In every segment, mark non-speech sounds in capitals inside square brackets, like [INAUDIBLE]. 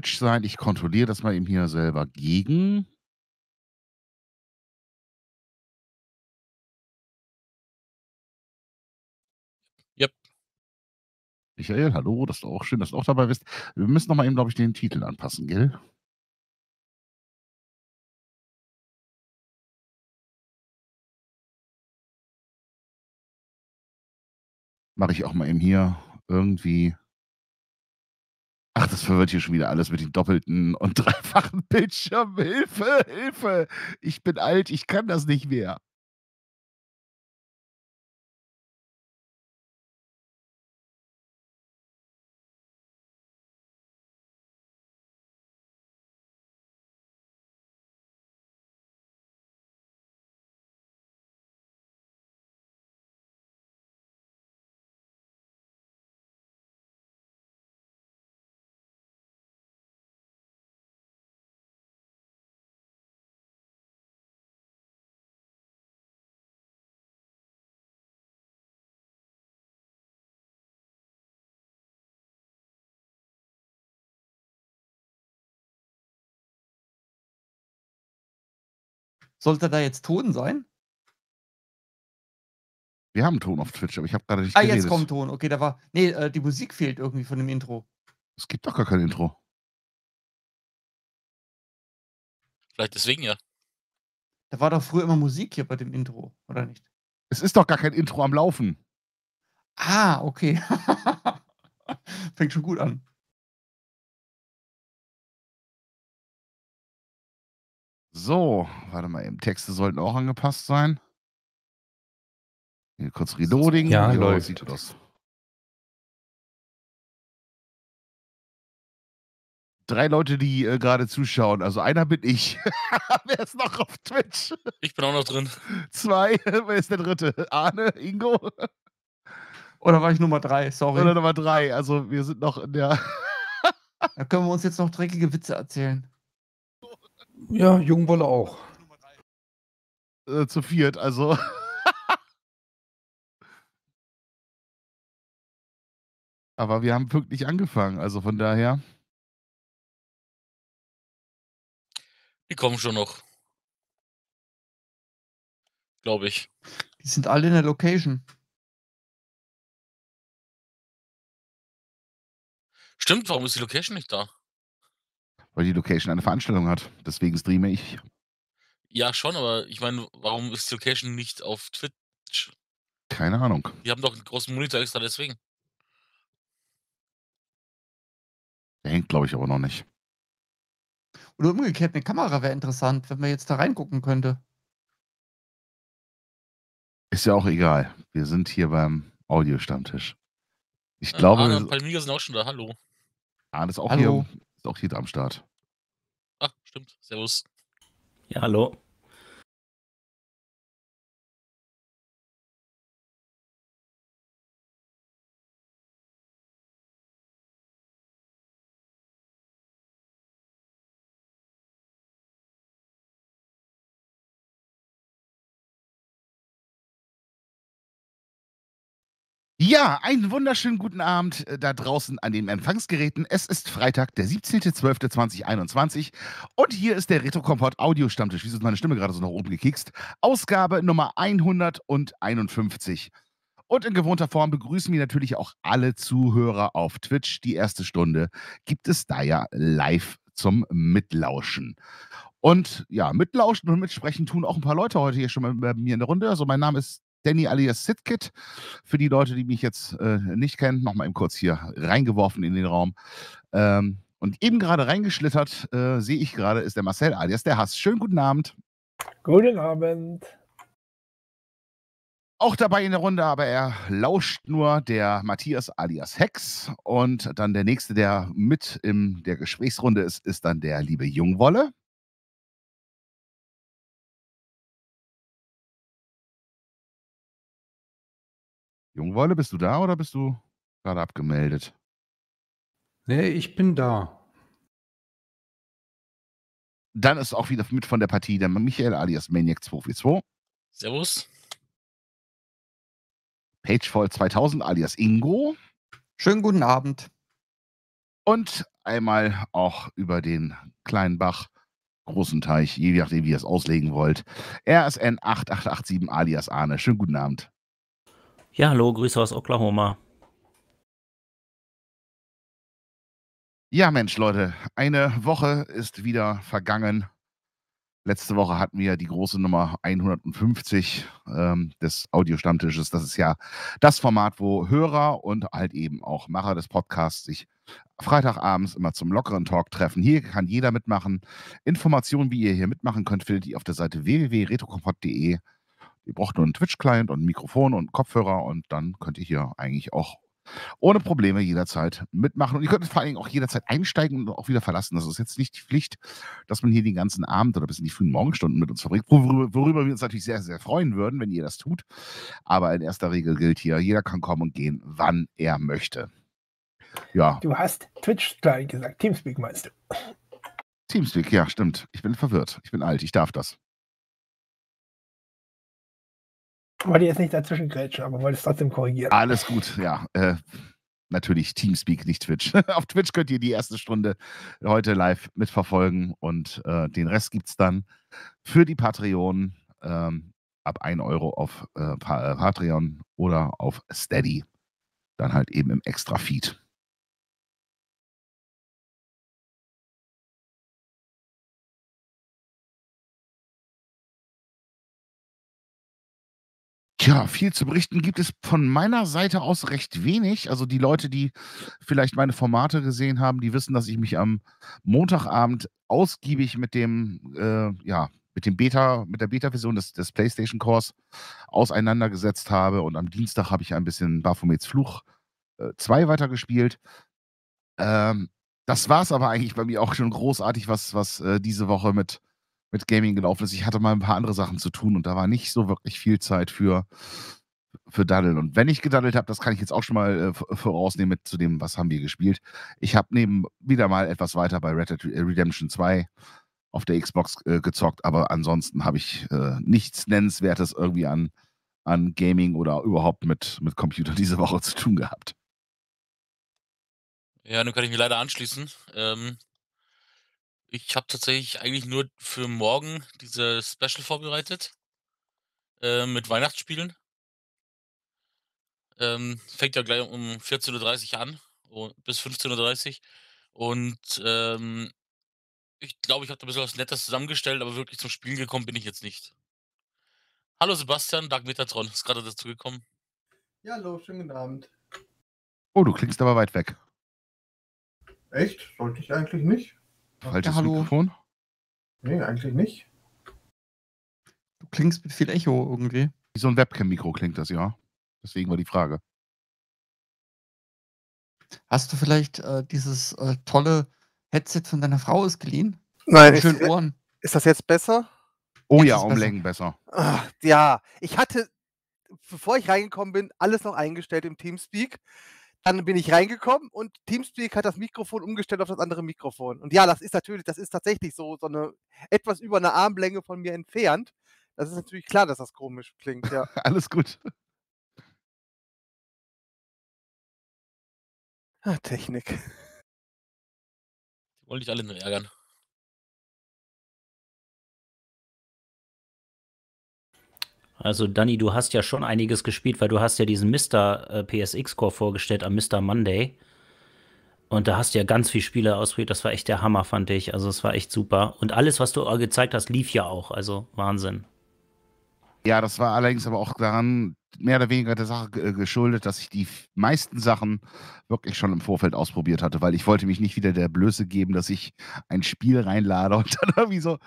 Twitch sein. Ich kontrolliere das mal eben hier selber gegen. Yep. Michael, hallo, das ist auch schön, dass du auch dabei bist. Wir müssen nochmal eben, glaube ich, den Titel anpassen, gell? Mache ich auch mal eben hier irgendwie Ach, das verwirrt hier schon wieder alles mit den doppelten und [LAUGHS] dreifachen Bildschirmen. Hilfe, Hilfe! Ich bin alt, ich kann das nicht mehr. Sollte da jetzt Ton sein? Wir haben Ton auf Twitch, aber ich habe gerade nicht Ah, geredet. jetzt kommt Ton. Okay, da war. Nee, äh, die Musik fehlt irgendwie von dem Intro. Es gibt doch gar kein Intro. Vielleicht deswegen ja. Da war doch früher immer Musik hier bei dem Intro, oder nicht? Es ist doch gar kein Intro am Laufen. Ah, okay. [LAUGHS] Fängt schon gut an. So, warte mal eben. Texte sollten auch angepasst sein. Hier kurz Reloading. Ja, ja läuft. sieht das. 30. Drei Leute, die äh, gerade zuschauen. Also einer bin ich. [LAUGHS] Wer ist noch auf Twitch? Ich bin auch noch drin. Zwei. [LAUGHS] Wer ist der dritte? Arne, Ingo. Oder war ich Nummer drei? Sorry. Oder Nummer drei. Also wir sind noch in der. da können wir uns jetzt noch dreckige Witze erzählen. Ja, Jungwolle auch. Äh, zu viert, also. [LAUGHS] Aber wir haben wirklich angefangen, also von daher. Die kommen schon noch. Glaube ich. Die sind alle in der Location. Stimmt, warum ist die Location nicht da? weil die Location eine Veranstaltung hat. Deswegen streame ich. Ja, schon, aber ich meine, warum ist die Location nicht auf Twitch? Keine Ahnung. Die haben doch einen großen Monitor extra deswegen. Der hängt, glaube ich, aber noch nicht. Oder umgekehrt, eine Kamera wäre interessant, wenn man jetzt da reingucken könnte. Ist ja auch egal. Wir sind hier beim Audio-Stammtisch. Ich äh, glaube. Arne und Palmiga sind auch schon da. Hallo. Ah, das ist auch Hallo. hier. Ist auch hier am Start. Ach, stimmt. Servus. Ja, hallo. Ja, einen wunderschönen guten Abend äh, da draußen an den Empfangsgeräten. Es ist Freitag, der 17.12.2021 und hier ist der retro Audio-Stammtisch. Wieso ist meine Stimme gerade so nach oben gekickst? Ausgabe Nummer 151. Und in gewohnter Form begrüßen wir natürlich auch alle Zuhörer auf Twitch. Die erste Stunde gibt es da ja live zum Mitlauschen. Und ja, mitlauschen und mitsprechen tun auch ein paar Leute heute hier schon bei äh, mir in der Runde. Also mein Name ist Danny alias Sitkit. Für die Leute, die mich jetzt äh, nicht kennen, nochmal eben kurz hier reingeworfen in den Raum. Ähm, und eben gerade reingeschlittert, äh, sehe ich gerade, ist der Marcel alias der Hass. Schönen guten Abend. Guten Abend. Auch dabei in der Runde, aber er lauscht nur der Matthias alias Hex. Und dann der nächste, der mit in der Gesprächsrunde ist, ist dann der liebe Jungwolle. Jungwolle, bist du da oder bist du gerade abgemeldet? Nee, ich bin da. Dann ist auch wieder mit von der Partie der Michael alias Maniac242. Servus. Pagefall 2000 alias Ingo. Schönen guten Abend. Und einmal auch über den kleinen Bach, großen Teich, je nachdem, wie ihr es auslegen wollt. RSN 8887 alias Arne. Schönen guten Abend. Ja, hallo, Grüße aus Oklahoma. Ja, Mensch, Leute, eine Woche ist wieder vergangen. Letzte Woche hatten wir die große Nummer 150 ähm, des Audiostammtisches. Das ist ja das Format, wo Hörer und halt eben auch Macher des Podcasts sich Freitagabends immer zum lockeren Talk treffen. Hier kann jeder mitmachen. Informationen, wie ihr hier mitmachen könnt, findet ihr auf der Seite www.retrokompott.de. Ihr braucht nur einen Twitch-Client und ein Mikrofon und Kopfhörer und dann könnt ihr hier eigentlich auch ohne Probleme jederzeit mitmachen. Und ihr könnt vor allen Dingen auch jederzeit einsteigen und auch wieder verlassen. Das ist jetzt nicht die Pflicht, dass man hier den ganzen Abend oder bis in die frühen Morgenstunden mit uns verbringt, worüber, worüber wir uns natürlich sehr, sehr freuen würden, wenn ihr das tut. Aber in erster Regel gilt hier, jeder kann kommen und gehen, wann er möchte. Ja. Du hast Twitch gleich gesagt. Teamspeak meinst du? Teamspeak, ja, stimmt. Ich bin verwirrt. Ich bin alt. Ich darf das. Wollte jetzt nicht dazwischen grätschen, aber wollte es trotzdem korrigieren. Alles gut, ja. Äh, natürlich Teamspeak, nicht Twitch. [LAUGHS] Auf Twitch könnt ihr die erste Stunde heute live mitverfolgen und äh, den Rest gibt es dann für die Patreon ähm, ab 1 Euro auf äh, äh, Patreon oder auf Steady. Dann halt eben im Extra-Feed. Tja, viel zu berichten gibt es von meiner Seite aus recht wenig. Also die Leute, die vielleicht meine Formate gesehen haben, die wissen, dass ich mich am Montagabend ausgiebig mit dem, äh, ja, mit dem Beta, mit der Beta-Version des, des PlayStation Cores auseinandergesetzt habe. Und am Dienstag habe ich ein bisschen Baphomets Fluch 2 äh, weitergespielt. Ähm, das war es aber eigentlich bei mir auch schon großartig, was, was äh, diese Woche mit mit Gaming gelaufen ist. Ich hatte mal ein paar andere Sachen zu tun und da war nicht so wirklich viel Zeit für, für Daddeln. Und wenn ich gedaddelt habe, das kann ich jetzt auch schon mal äh, vorausnehmen mit zu dem, was haben wir gespielt. Ich habe neben wieder mal etwas weiter bei Red Dead äh, Redemption 2 auf der Xbox äh, gezockt, aber ansonsten habe ich äh, nichts Nennenswertes irgendwie an, an Gaming oder überhaupt mit, mit Computer [LAUGHS] diese Woche zu tun gehabt. Ja, nun kann ich mich leider anschließen. Ähm, ich habe tatsächlich eigentlich nur für morgen diese Special vorbereitet. Äh, mit Weihnachtsspielen. Ähm, fängt ja gleich um 14.30 Uhr an. Oh, bis 15.30 Uhr. Und ähm, ich glaube, ich habe da ein bisschen was Nettes zusammengestellt, aber wirklich zum Spielen gekommen bin ich jetzt nicht. Hallo Sebastian, Dark Metatron ist gerade dazu gekommen. Ja, hallo, schönen guten Abend. Oh, du klingst aber weit weg. Echt? Sollte ich eigentlich nicht? Falsches ja, hallo. Mikrofon? Nee, eigentlich nicht. Du klingst mit viel Echo irgendwie. Wie so ein Webcam-Mikro klingt das, ja. Deswegen war die Frage. Hast du vielleicht äh, dieses äh, tolle Headset von deiner Frau ausgeliehen? Nein. Schön Ohren. Ist das jetzt besser? Oh jetzt ja, um Längen besser. Ach, ja, ich hatte, bevor ich reingekommen bin, alles noch eingestellt im Teamspeak dann bin ich reingekommen und Teamspeak hat das Mikrofon umgestellt auf das andere Mikrofon. Und ja, das ist natürlich, das ist tatsächlich so, so eine etwas über eine Armlänge von mir entfernt. Das ist natürlich klar, dass das komisch klingt, ja. [LAUGHS] Alles gut. Ah, Technik. Die wollen dich alle nur ärgern. Also Danny, du hast ja schon einiges gespielt, weil du hast ja diesen Mr. Äh, PSX-Core vorgestellt am Mr. Monday. Und da hast du ja ganz viele Spiele ausprobiert. Das war echt der Hammer, fand ich. Also es war echt super. Und alles, was du gezeigt hast, lief ja auch. Also Wahnsinn. Ja, das war allerdings aber auch daran mehr oder weniger der Sache äh, geschuldet, dass ich die meisten Sachen wirklich schon im Vorfeld ausprobiert hatte, weil ich wollte mich nicht wieder der Blöße geben, dass ich ein Spiel reinlade und [LAUGHS] dann irgendwie so,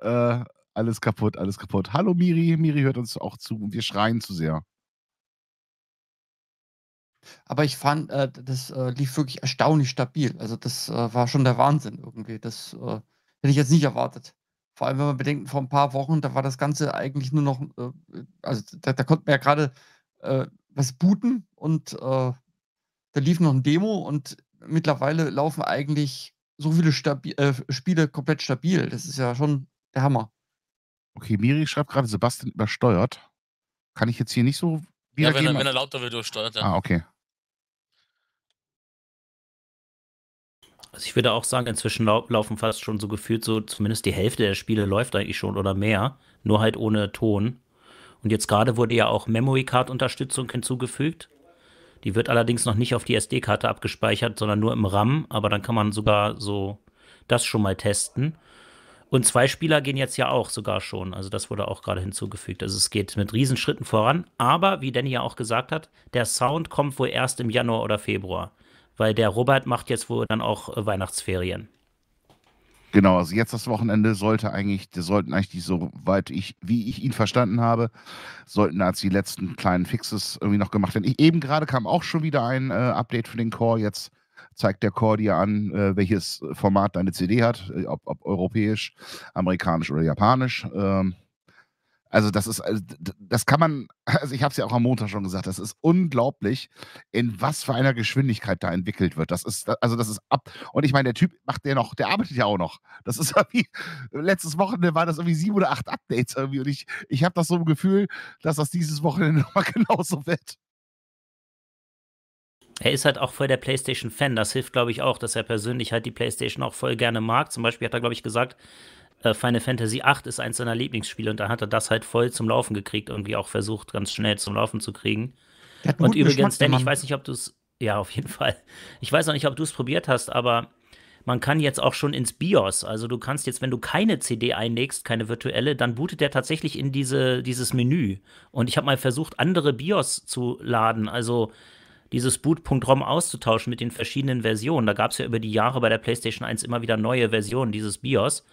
äh, alles kaputt, alles kaputt. Hallo Miri, Miri hört uns auch zu und wir schreien zu sehr. Aber ich fand, äh, das äh, lief wirklich erstaunlich stabil. Also das äh, war schon der Wahnsinn irgendwie. Das äh, hätte ich jetzt nicht erwartet. Vor allem, wenn man bedenkt, vor ein paar Wochen, da war das Ganze eigentlich nur noch, äh, also da, da konnte man ja gerade äh, was booten und da lief noch ein Demo und mittlerweile laufen eigentlich so viele Stabi Spiele komplett stabil. Das ist ja schon der Hammer. Okay, Miri schreibt gerade, Sebastian übersteuert. Kann ich jetzt hier nicht so Ja, wenn er, wenn er lauter wird, übersteuert er. Ja. Ah, okay. Also ich würde auch sagen, inzwischen laufen fast schon so gefühlt so zumindest die Hälfte der Spiele läuft eigentlich schon oder mehr, nur halt ohne Ton. Und jetzt gerade wurde ja auch Memory Card Unterstützung hinzugefügt. Die wird allerdings noch nicht auf die SD-Karte abgespeichert, sondern nur im RAM, aber dann kann man sogar so das schon mal testen. Und zwei Spieler gehen jetzt ja auch sogar schon. Also das wurde auch gerade hinzugefügt. Also es geht mit Riesenschritten voran. Aber wie Danny ja auch gesagt hat, der Sound kommt wohl erst im Januar oder Februar. Weil der Robert macht jetzt wohl dann auch äh, Weihnachtsferien. Genau, also jetzt das Wochenende sollte eigentlich, sollten eigentlich die, soweit ich, wie ich ihn verstanden habe, sollten als die letzten kleinen Fixes irgendwie noch gemacht werden. Ich, eben gerade kam auch schon wieder ein äh, Update für den Core jetzt zeigt der Core dir an, äh, welches Format deine CD hat, äh, ob, ob europäisch, amerikanisch oder japanisch. Ähm, also das ist, also das kann man, [LAUGHS] also ich habe es ja auch am Montag schon gesagt, das ist unglaublich, in was für einer Geschwindigkeit da entwickelt wird. Das ist, also das ist ab. Und ich meine, der Typ macht der noch, der arbeitet ja auch noch. Das ist [LAUGHS] irgendwie, letztes Wochenende waren das irgendwie sieben oder acht Updates irgendwie. Und ich, ich habe das so ein Gefühl, dass das dieses Wochenende [LAUGHS] nochmal genauso wird. Er ist halt auch voll der PlayStation-Fan. Das hilft, glaube ich, auch, dass er persönlich halt die PlayStation auch voll gerne mag. Zum Beispiel hat er, glaube ich, gesagt, äh, Final Fantasy VIII ist eins seiner Lieblingsspiele und da hat er das halt voll zum Laufen gekriegt, irgendwie auch versucht, ganz schnell zum Laufen zu kriegen. Und übrigens, denn ich weiß nicht, ob du es, ja, auf jeden Fall. Ich weiß auch nicht, ob du es probiert hast, aber man kann jetzt auch schon ins BIOS, also du kannst jetzt, wenn du keine CD einlegst, keine virtuelle, dann bootet der tatsächlich in diese, dieses Menü. Und ich habe mal versucht, andere BIOS zu laden, also dieses Boot.rom auszutauschen mit den verschiedenen Versionen. Da gab es ja über die Jahre bei der PlayStation 1 immer wieder neue Versionen dieses BIOS.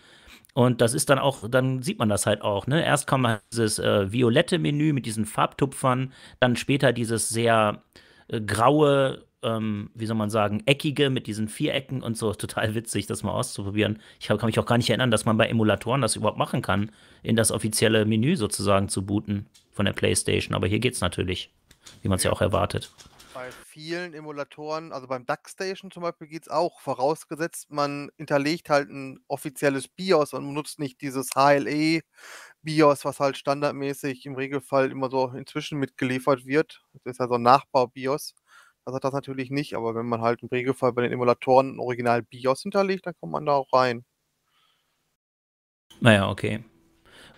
Und das ist dann auch, dann sieht man das halt auch. Ne? Erst kam halt dieses äh, violette Menü mit diesen Farbtupfern, dann später dieses sehr äh, graue, ähm, wie soll man sagen, eckige mit diesen Vierecken und so. [LAUGHS] Total witzig, das mal auszuprobieren. Ich hab, kann mich auch gar nicht erinnern, dass man bei Emulatoren das überhaupt machen kann, in das offizielle Menü sozusagen zu booten von der PlayStation. Aber hier geht es natürlich, wie man es ja auch erwartet bei vielen Emulatoren, also beim DuckStation zum Beispiel geht es auch, vorausgesetzt man hinterlegt halt ein offizielles BIOS und nutzt nicht dieses HLE BIOS, was halt standardmäßig im Regelfall immer so inzwischen mitgeliefert wird. Das ist ja so ein Nachbau-BIOS. Das also hat das natürlich nicht, aber wenn man halt im Regelfall bei den Emulatoren ein Original BIOS hinterlegt, dann kommt man da auch rein. Naja, okay.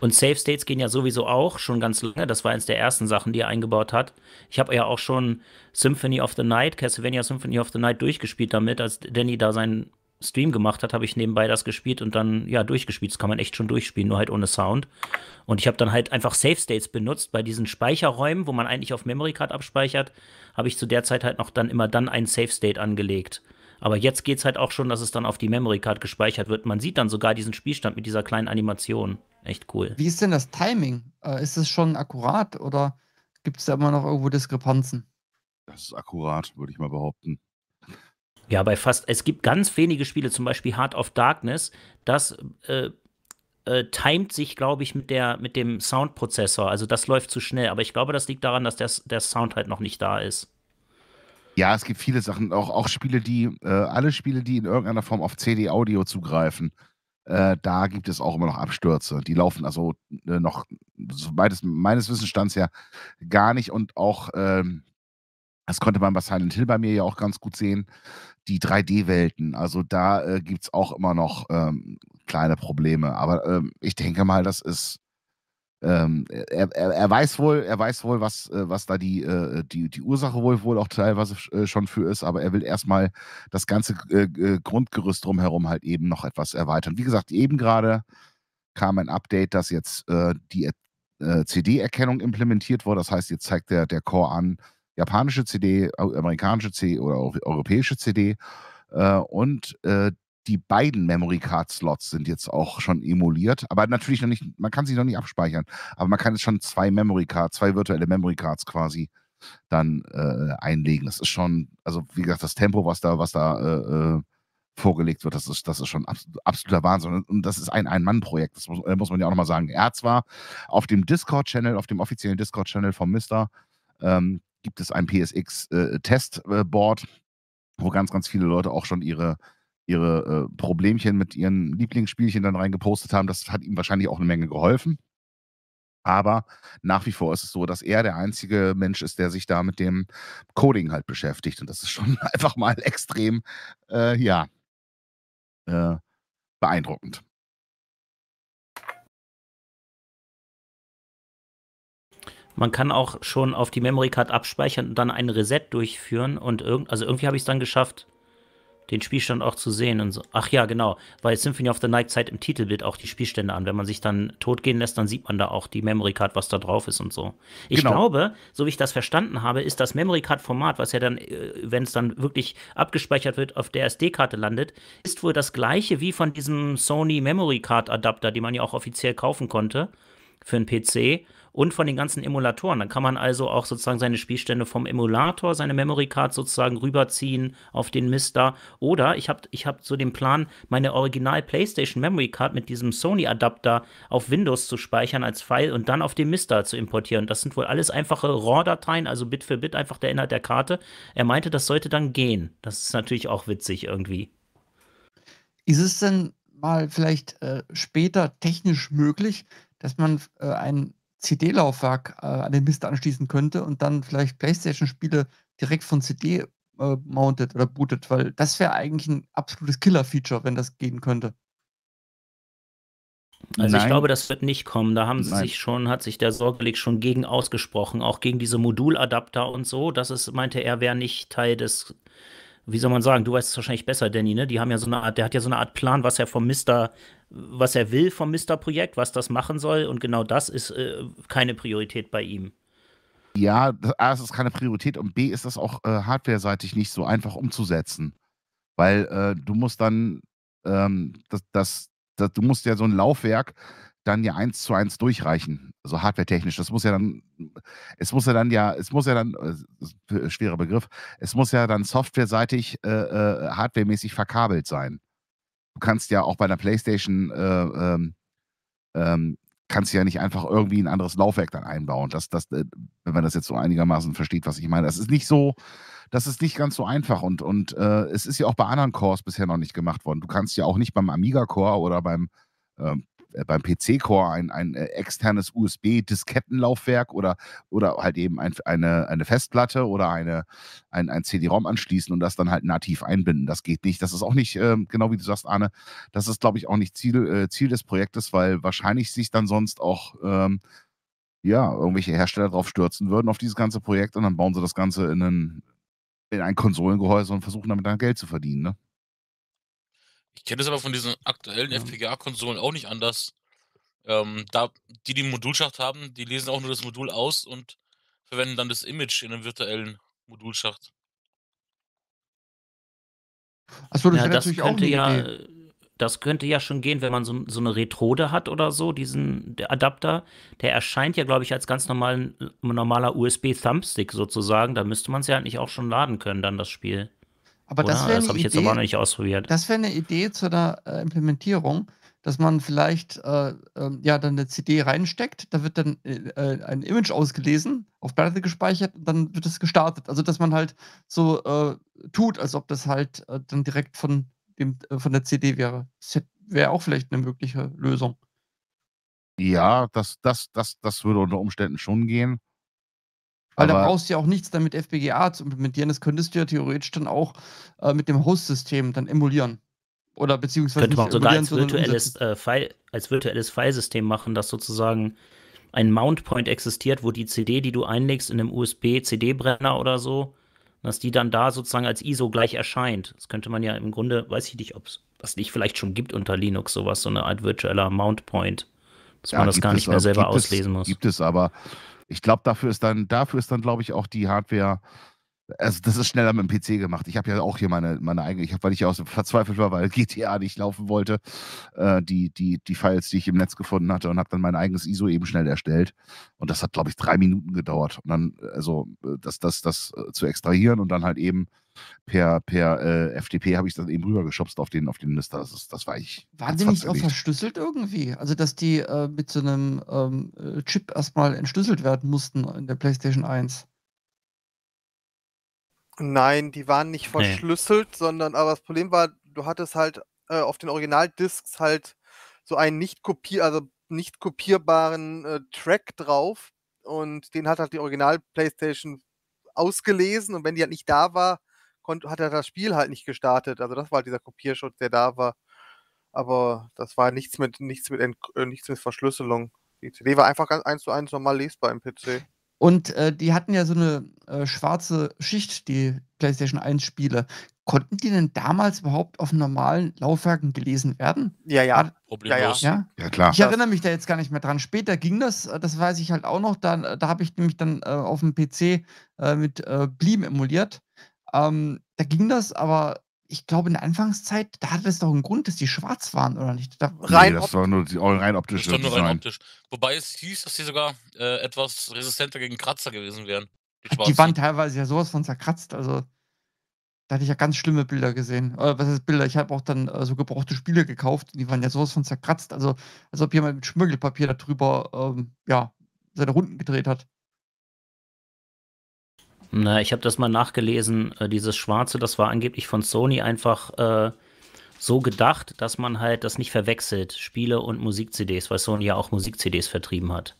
Und Safe States gehen ja sowieso auch schon ganz lange. Das war eines der ersten Sachen, die er eingebaut hat. Ich habe ja auch schon Symphony of the Night, Castlevania Symphony of the Night durchgespielt damit. Als Danny da seinen Stream gemacht hat, habe ich nebenbei das gespielt und dann ja durchgespielt. Das kann man echt schon durchspielen, nur halt ohne Sound. Und ich habe dann halt einfach Safe States benutzt bei diesen Speicherräumen, wo man eigentlich auf Memory Card abspeichert, habe ich zu der Zeit halt noch dann immer dann einen Safe State angelegt. Aber jetzt geht es halt auch schon, dass es dann auf die Memory Card gespeichert wird. Man sieht dann sogar diesen Spielstand mit dieser kleinen Animation. Echt cool. Wie ist denn das Timing? Äh, ist es schon akkurat oder gibt es da immer noch irgendwo Diskrepanzen? Das ist akkurat, würde ich mal behaupten. Ja, bei fast, es gibt ganz wenige Spiele, zum Beispiel Heart of Darkness, das äh, äh, timet sich, glaube ich, mit, der, mit dem Soundprozessor. Also das läuft zu schnell. Aber ich glaube, das liegt daran, dass der, der Sound halt noch nicht da ist. Ja, es gibt viele Sachen, auch, auch Spiele, die, äh, alle Spiele, die in irgendeiner Form auf CD-Audio zugreifen, äh, da gibt es auch immer noch Abstürze. Die laufen also äh, noch, soweit es meines Wissensstands ja gar nicht. Und auch, ähm, das konnte man bei Silent Hill bei mir ja auch ganz gut sehen, die 3D-Welten. Also da äh, gibt es auch immer noch ähm, kleine Probleme. Aber ähm, ich denke mal, das ist ähm, er, er, er, weiß wohl, er weiß wohl, was, äh, was da die, äh, die, die Ursache wohl wohl auch teilweise äh, schon für ist, aber er will erstmal das ganze Grundgerüst drumherum halt eben noch etwas erweitern. Wie gesagt, eben gerade kam ein Update, dass jetzt äh, die äh, CD-Erkennung implementiert wurde. Das heißt, jetzt zeigt der, der Core an japanische CD, amerikanische CD oder europäische CD. und die beiden Memory Card Slots sind jetzt auch schon emuliert, aber natürlich noch nicht, man kann sie noch nicht abspeichern, aber man kann jetzt schon zwei Memory Cards, zwei virtuelle Memory Cards quasi dann äh, einlegen. Das ist schon, also wie gesagt, das Tempo, was da, was da äh, äh vorgelegt wird, das ist, das ist schon absoluter Wahnsinn. Und das ist ein Ein-Mann-Projekt, das muss, äh, muss, man ja auch nochmal sagen. Er hat zwar auf dem Discord-Channel, auf dem offiziellen Discord-Channel vom Mister, ähm, gibt es ein PSX-Test-Board, äh, wo ganz, ganz viele Leute auch schon ihre ihre äh, Problemchen mit ihren Lieblingsspielchen dann reingepostet haben. Das hat ihm wahrscheinlich auch eine Menge geholfen. Aber nach wie vor ist es so, dass er der einzige Mensch ist, der sich da mit dem Coding halt beschäftigt. Und das ist schon [LAUGHS] einfach mal extrem, äh, ja, äh, beeindruckend. Man kann auch schon auf die Memory Card abspeichern und dann ein Reset durchführen. Und irg also irgendwie habe ich es dann geschafft, den Spielstand auch zu sehen und so. Ach ja, genau, weil Symphony of the Night zeigt im Titelbild auch die Spielstände an. Wenn man sich dann totgehen lässt, dann sieht man da auch die Memory Card, was da drauf ist und so. Ich genau. glaube, so wie ich das verstanden habe, ist das Memory Card Format, was ja dann, äh, wenn es dann wirklich abgespeichert wird, auf der SD-Karte landet, ist wohl das gleiche wie von diesem Sony Memory Card Adapter, den man ja auch offiziell kaufen konnte für einen PC und von den ganzen Emulatoren. Dann kann man also auch sozusagen seine Spielstände vom Emulator, seine Memory Card sozusagen rüberziehen auf den Mister. Oder ich habe ich hab so den Plan, meine Original PlayStation Memory Card mit diesem Sony Adapter auf Windows zu speichern als File und dann auf den Mister zu importieren. Das sind wohl alles einfache RAW-Dateien, also Bit für Bit einfach der Inhalt der Karte. Er meinte, das sollte dann gehen. Das ist natürlich auch witzig irgendwie. Ist es denn mal vielleicht äh, später technisch möglich, dass man äh, ein CD-Laufwerk äh, an den Mist anschließen könnte und dann vielleicht PlayStation-Spiele direkt von CD äh, mounted oder bootet, weil das wäre eigentlich ein absolutes Killer-Feature, wenn das gehen könnte. Also Nein. ich glaube, das wird nicht kommen. Da haben sie sich schon, hat sich der Sorgelig schon gegen ausgesprochen, auch gegen diese Moduladapter und so. Das ist, meinte er, wäre nicht Teil des, wie soll man sagen, du weißt es wahrscheinlich besser, Danny, ne? Die haben ja so eine Art, der hat ja so eine Art Plan, was er vom Mister was er will vom Mister-Projekt, was das machen soll. Und genau das ist äh, keine Priorität bei ihm. Ja, A, es ist keine Priorität und B, ist das auch äh, hardware-seitig nicht so einfach umzusetzen. Weil äh, du musst dann, ähm, das, das, das, du musst ja so ein Laufwerk dann ja eins zu eins durchreichen, also hardware-technisch. Das muss ja dann, es muss ja dann ja, es muss ja dann, äh, schwerer Begriff, es muss ja dann software-seitig, äh, äh hardware-mäßig verkabelt sein du kannst ja auch bei einer PlayStation äh, ähm, ähm kannst ja nicht einfach irgendwie ein anderes Laufwerk dann einbauen. Das, das, äh, wenn man das jetzt so einigermaßen versteht, was ich meine. Das ist nicht so, das ist nicht ganz so einfach und, und äh, es ist ja auch bei anderen Cores bisher noch nicht gemacht worden. Du kannst ja auch nicht beim Amiga Core oder beim ähm, äh, beim PC-Core ein, ein äh, externes USB-Diskettenlaufwerk oder, oder halt eben ein, eine, eine Festplatte oder eine, ein, ein CD-ROM anschließen und das dann halt nativ einbinden. Das geht nicht. Das ist auch nicht, äh, genau wie du sagst, Arne, das ist, glaube ich, auch nicht Ziel, äh, Ziel des Projektes, weil wahrscheinlich sich dann sonst auch ähm, ja, irgendwelche Hersteller drauf stürzen würden auf dieses ganze Projekt und dann bauen sie das Ganze in, einen, in ein Konsolengehäuse und versuchen damit dann Geld zu verdienen. Ne? Ich kenne das aber von diesen aktuellen ja. FPGA-Konsolen auch nicht anders. Ähm, da, die, die einen Modulschacht haben, die lesen auch nur das Modul aus und verwenden dann das Image in einem virtuellen Modulschacht. Achso, das ja, das natürlich könnte auch ja, Idee. das könnte ja schon gehen, wenn man so, so eine Retrode hat oder so, diesen Adapter. Der erscheint ja, glaube ich, als ganz normalen, normaler USB-Thumbstick sozusagen. Da müsste man es ja eigentlich auch schon laden können, dann das Spiel. Aber das, das habe ich jetzt Idee, aber noch nicht ausprobiert. Das wäre eine Idee zu einer äh, Implementierung, dass man vielleicht äh, äh, ja dann eine CD reinsteckt, da wird dann äh, äh, ein Image ausgelesen, auf Platte gespeichert und dann wird es gestartet. Also dass man halt so äh, tut, als ob das halt dann direkt von dem von der CD wäre. Das wäre auch vielleicht eine mögliche Lösung. Ja, das, das, das, das würde unter Umständen schon gehen. Weil aber da brauchst du ja auch nichts dann mit FPGA zu implementieren. Das könntest du ja theoretisch dann auch äh, mit dem Host-System dann emulieren. Oder beziehungsweise. Könnte man sogar als virtuelles, äh, File, als Filesystem machen, dass sozusagen ein Mountpoint existiert, wo die CD, die du einlegst in einem USB-CD-Brenner oder so, dass die dann da sozusagen als ISO gleich erscheint. Das könnte man ja im Grunde, weiß ich nicht, ob es das nicht vielleicht schon gibt unter Linux, sowas, so eine Art virtueller Mountpoint, dass ja, man das gar nicht es, mehr selber auslesen es, muss. Gibt es aber ich glaube, dafür ist dann, dafür ist dann, glaube ich, auch die Hardware also das ist schneller mit dem PC gemacht. Ich habe ja auch hier meine, meine eigene, ich habe, weil ich ja aus so verzweifelt war, weil GTA [LAUGHS] nicht laufen wollte, äh, die, die, die Files, die ich im Netz gefunden hatte und habe dann mein eigenes ISO eben schnell erstellt. Und das hat, glaube ich, drei Minuten gedauert. Und dann, äh, also äh, das, das, das äh, zu extrahieren und dann halt eben per, per äh, FTP habe ich das eben rübergeschubst auf den, auf den Lister. Das, ist, das war ich. Wahnsinnig auch verschlüsselt irgendwie? Also, dass die äh, mit so einem ähm, Chip erstmal entschlüsselt werden mussten in der PlayStation 1. Nein, die waren nicht verschlüsselt, nee. sondern aber das Problem war, du hattest halt äh, auf den Originaldiscs halt so einen nicht kopier also nicht kopierbaren äh, Track drauf und den hat halt die Original PlayStation ausgelesen und wenn die halt nicht da war, konnt, hat er das Spiel halt nicht gestartet. Also das war halt dieser Kopierschutz, der da war. Aber das war nichts mit nichts mit Ent äh, nichts mit Verschlüsselung. Die CD war einfach ganz eins zu eins normal lesbar im PC. Und äh, die hatten ja so eine äh, schwarze Schicht, die PlayStation 1 Spiele. Konnten die denn damals überhaupt auf normalen Laufwerken gelesen werden? Ja, ja. Problemlos. Ja, ja. ja, klar. Ich erinnere mich da jetzt gar nicht mehr dran. Später ging das, äh, das weiß ich halt auch noch. Da, da habe ich nämlich dann äh, auf dem PC äh, mit äh, Bleem emuliert. Ähm, da ging das, aber ich glaube, in der Anfangszeit, da hatte es doch einen Grund, dass die schwarz waren, oder nicht? Da rein nee, das war nur die, oh, rein optisch. Das war nur rein optisch. Wobei es hieß, dass die sogar äh, etwas resistenter gegen Kratzer gewesen wären. Die, die waren teilweise ja sowas von zerkratzt, also da hatte ich ja ganz schlimme Bilder gesehen. Äh, was heißt Bilder? Ich habe auch dann äh, so gebrauchte Spiele gekauft, die waren ja sowas von zerkratzt, also als ob jemand mit Schmögelpapier darüber ähm, ja, seine Runden gedreht hat. Na, ich habe das mal nachgelesen. Äh, dieses Schwarze, das war angeblich von Sony einfach äh, so gedacht, dass man halt das nicht verwechselt, Spiele und Musik-CDs, weil Sony ja auch Musik-CDs vertrieben hat.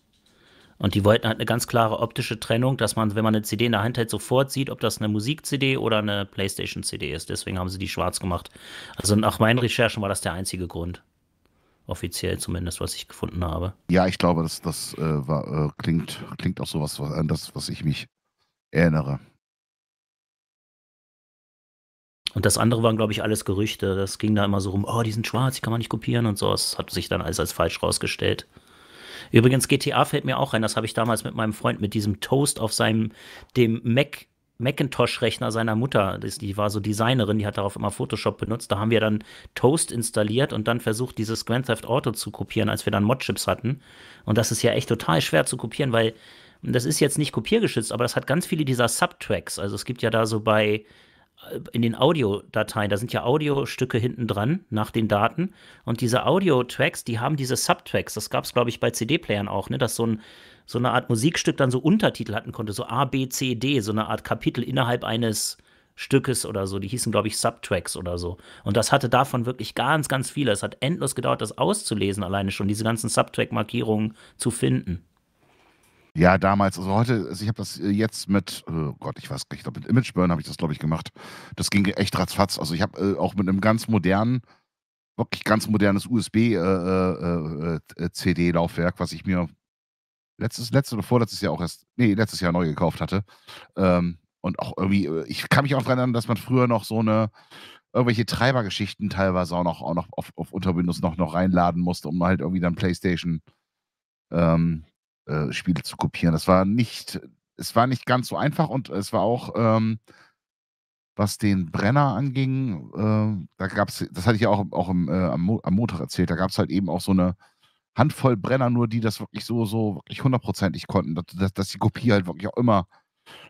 Und die wollten halt eine ganz klare optische Trennung, dass man, wenn man eine CD in der Hand hält, sofort sieht, ob das eine Musik-CD oder eine PlayStation-CD ist. Deswegen haben sie die schwarz gemacht. Also nach meinen Recherchen war das der einzige Grund. Offiziell zumindest, was ich gefunden habe. Ja, ich glaube, das, das äh, war, äh, klingt, klingt auch sowas was, äh, das, was ich mich erinnere. Und das andere waren, glaube ich, alles Gerüchte. Das ging da immer so rum, oh, die sind schwarz, die kann man nicht kopieren und so. Das hat sich dann alles als falsch rausgestellt. Übrigens, GTA fällt mir auch ein, das habe ich damals mit meinem Freund mit diesem Toast auf seinem, dem Mac Macintosh-Rechner seiner Mutter. Die war so Designerin, die hat darauf immer Photoshop benutzt. Da haben wir dann Toast installiert und dann versucht, dieses Grand Theft Auto zu kopieren, als wir dann Modchips hatten. Und das ist ja echt total schwer zu kopieren, weil und das ist jetzt nicht kopiergeschützt, aber das hat ganz viele dieser Subtracks. Also es gibt ja da so bei äh, in den Audiodateien, da sind ja Audiostücke hinten dran nach den Daten. Und diese Audio-Tracks, die haben diese Subtracks. Das gab es, glaube ich, bei CD-Playern auch, ne? dass so, ein, so eine Art Musikstück dann so Untertitel hatten konnte, so A, B, C, D, so eine Art Kapitel innerhalb eines Stückes oder so. Die hießen, glaube ich, Subtracks oder so. Und das hatte davon wirklich ganz, ganz viele. Es hat endlos gedauert, das auszulesen, alleine schon, diese ganzen Subtrack-Markierungen zu finden. Ja, damals, also heute, also ich habe das äh, jetzt mit, oh Gott, ich weiß gar nicht, mit Imageburn habe ich das, glaube ich, gemacht. Das ging echt ratzfatz. Also ich habe äh, auch mit einem ganz modernen, wirklich ganz modernes USB-CD-Laufwerk, äh, äh, äh, äh was ich mir letztes, letztes oder vorletztes Jahr auch erst, nee, letztes Jahr neu gekauft hatte. Ähm, und auch irgendwie, ich kann mich auch daran erinnern, dass man früher noch so eine, irgendwelche Treibergeschichten teilweise auch noch, auch noch auf, auf unter Windows noch, noch reinladen musste, um halt irgendwie dann PlayStation ähm, äh, Spiele zu kopieren. Das war nicht, es war nicht ganz so einfach und es war auch, ähm, was den Brenner anging, äh, da gab es, das hatte ich ja auch, auch im, äh, am, am Montag erzählt, da gab es halt eben auch so eine Handvoll Brenner, nur die das wirklich so, so wirklich hundertprozentig konnten, dass, dass, dass die Kopie halt wirklich auch immer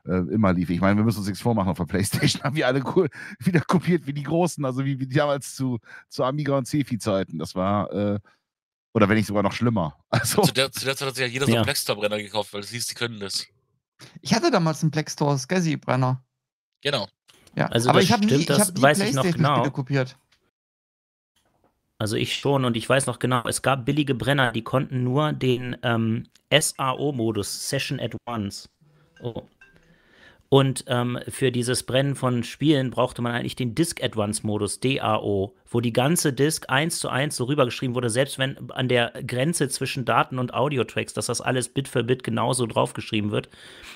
äh, immer lief. Ich meine, wir müssen uns nichts vormachen. Auf der Playstation [LAUGHS] haben wir alle cool, wieder kopiert wie die Großen, also wie, wie damals zu, zu Amiga und Cefi-Zeiten. Das war, äh, oder wenn nicht sogar noch schlimmer. [LAUGHS] Also, zu, der, zu der Zeit hat sich ja jeder so einen Blackstore-Brenner gekauft, weil es hieß, die können das. Ich hatte damals einen Blackstore Scazzy-Brenner. Genau. Ja, also aber ich habe nicht das hab die weiß ich noch genau. kopiert. Also ich schon und ich weiß noch genau, es gab billige Brenner, die konnten nur den ähm, SAO-Modus, Session at Once. Oh, und ähm, für dieses Brennen von Spielen brauchte man eigentlich den Disk Advance Modus, DAO, wo die ganze Disk eins zu eins so rübergeschrieben wurde, selbst wenn an der Grenze zwischen Daten und Audio-Tracks, dass das alles Bit für Bit genauso draufgeschrieben wird.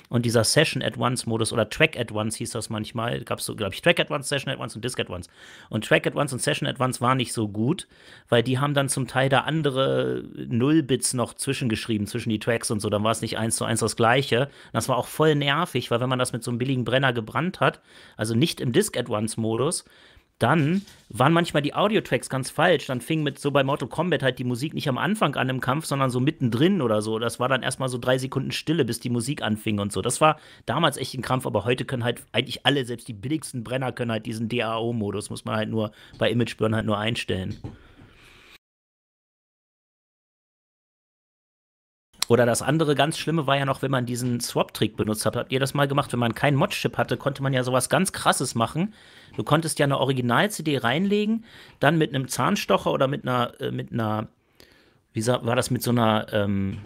Und dieser Session Advance Modus oder Track Advance hieß das manchmal, gab es so, glaube ich, Track Advance, Session Advance und Disk Advance. Und Track Advance und Session Advance waren nicht so gut, weil die haben dann zum Teil da andere Null-Bits noch zwischengeschrieben, zwischen die Tracks und so, dann war es nicht eins zu eins das gleiche. Und das war auch voll nervig, weil wenn man das mit so einem billigen Brenner gebrannt hat, also nicht im Disk-at-Once-Modus, dann waren manchmal die Audio-Tracks ganz falsch. Dann fing mit so bei Mortal Kombat halt die Musik nicht am Anfang an im Kampf, sondern so mittendrin oder so. Das war dann erstmal so drei Sekunden Stille, bis die Musik anfing und so. Das war damals echt ein Krampf, aber heute können halt eigentlich alle, selbst die billigsten Brenner, können halt diesen DAO-Modus, muss man halt nur bei Imageburn halt nur einstellen. Oder das andere ganz Schlimme war ja noch, wenn man diesen Swap-Trick benutzt hat. Habt ihr das mal gemacht? Wenn man keinen Mod-Chip hatte, konnte man ja sowas ganz Krasses machen. Du konntest ja eine Original-CD reinlegen, dann mit einem Zahnstocher oder mit einer, äh, mit einer, wie war das, mit so einer, ähm,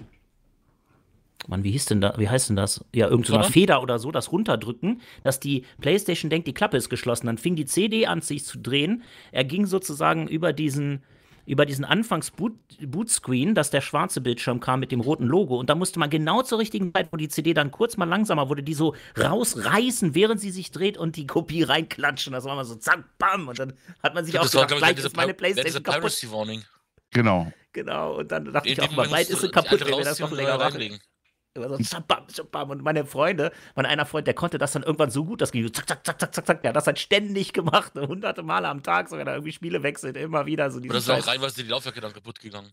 Mann, wie hieß denn da, wie heißt denn das? Ja, irgendeiner so Feder oder so, das runterdrücken, dass die Playstation denkt, die Klappe ist geschlossen. Dann fing die CD an, sich zu drehen. Er ging sozusagen über diesen, über diesen anfangs boot screen dass der schwarze Bildschirm kam mit dem roten Logo. Und da musste man genau zur richtigen Zeit, wo die CD dann kurz mal langsamer wurde, die so rausreißen, während sie sich dreht und die Kopie reinklatschen. Das war mal so zack, bam. Und dann hat man sich das auch war, gedacht, gleich ist meine Playstation kaputt. Warning. Genau. Genau, und dann dachte in ich auch mal, weit ist sie kaputt, wenn wir das noch länger machen. Immer so zabam, zabam. Und meine Freunde, mein einer Freund, der konnte das dann irgendwann so gut, das ging zack, zack, zack, zack, zack, zack. Der hat das halt ständig gemacht, ne, hunderte Male am Tag, sogar da irgendwie Spiele wechselt, immer wieder. So Oder das halt ist auch reinweise die Laufwerke dann kaputt gegangen.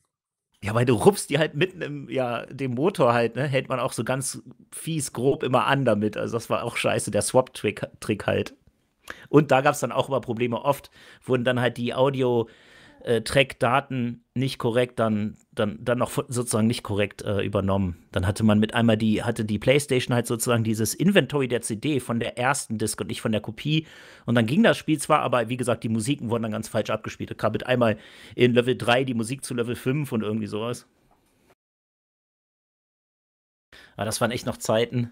Ja, weil du rupst die halt mitten im, ja, dem Motor halt, ne, hält man auch so ganz fies grob immer an damit. Also das war auch scheiße, der Swap-Trick Trick halt. Und da gab es dann auch immer Probleme. Oft wurden dann halt die Audio- äh, Track-Daten nicht korrekt, dann, dann, dann auch sozusagen nicht korrekt äh, übernommen. Dann hatte man mit einmal die, hatte die Playstation halt sozusagen dieses Inventory der CD von der ersten Disk und nicht von der Kopie. Und dann ging das Spiel zwar, aber wie gesagt, die Musiken wurden dann ganz falsch abgespielt. Da kam mit einmal in Level 3 die Musik zu Level 5 und irgendwie sowas. Aber das waren echt noch Zeiten.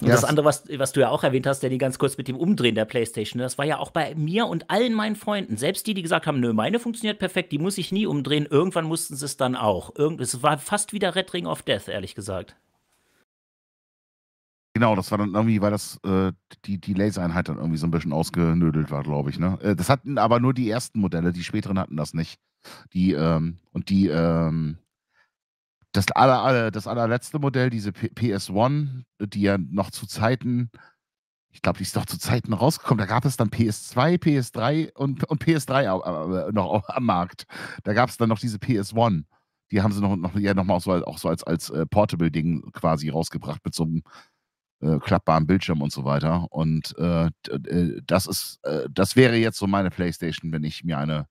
Und ja. das andere, was, was du ja auch erwähnt hast, der ganz kurz mit dem Umdrehen der Playstation, das war ja auch bei mir und allen meinen Freunden, selbst die, die gesagt haben, nö, meine funktioniert perfekt, die muss ich nie umdrehen, irgendwann mussten sie es dann auch. Irgend, es war fast wieder Red Ring of Death, ehrlich gesagt. Genau, das war dann irgendwie, weil das äh, die, die Lasereinheit dann irgendwie so ein bisschen ausgenödelt war, glaube ich. Ne? Äh, das hatten aber nur die ersten Modelle, die späteren hatten das nicht. Die, ähm, und die, ähm, das, aller, aller, das allerletzte Modell, diese P PS1, die ja noch zu Zeiten, ich glaube, die ist doch zu Zeiten rausgekommen. Da gab es dann PS2, PS3 und, und PS3 äh, noch am Markt. Da gab es dann noch diese PS1. Die haben sie noch, noch, ja, noch mal auch so, auch so als, als äh, Portable-Ding quasi rausgebracht mit so einem äh, klappbaren Bildschirm und so weiter. Und äh, äh das ist, äh, das wäre jetzt so meine Playstation, wenn ich mir eine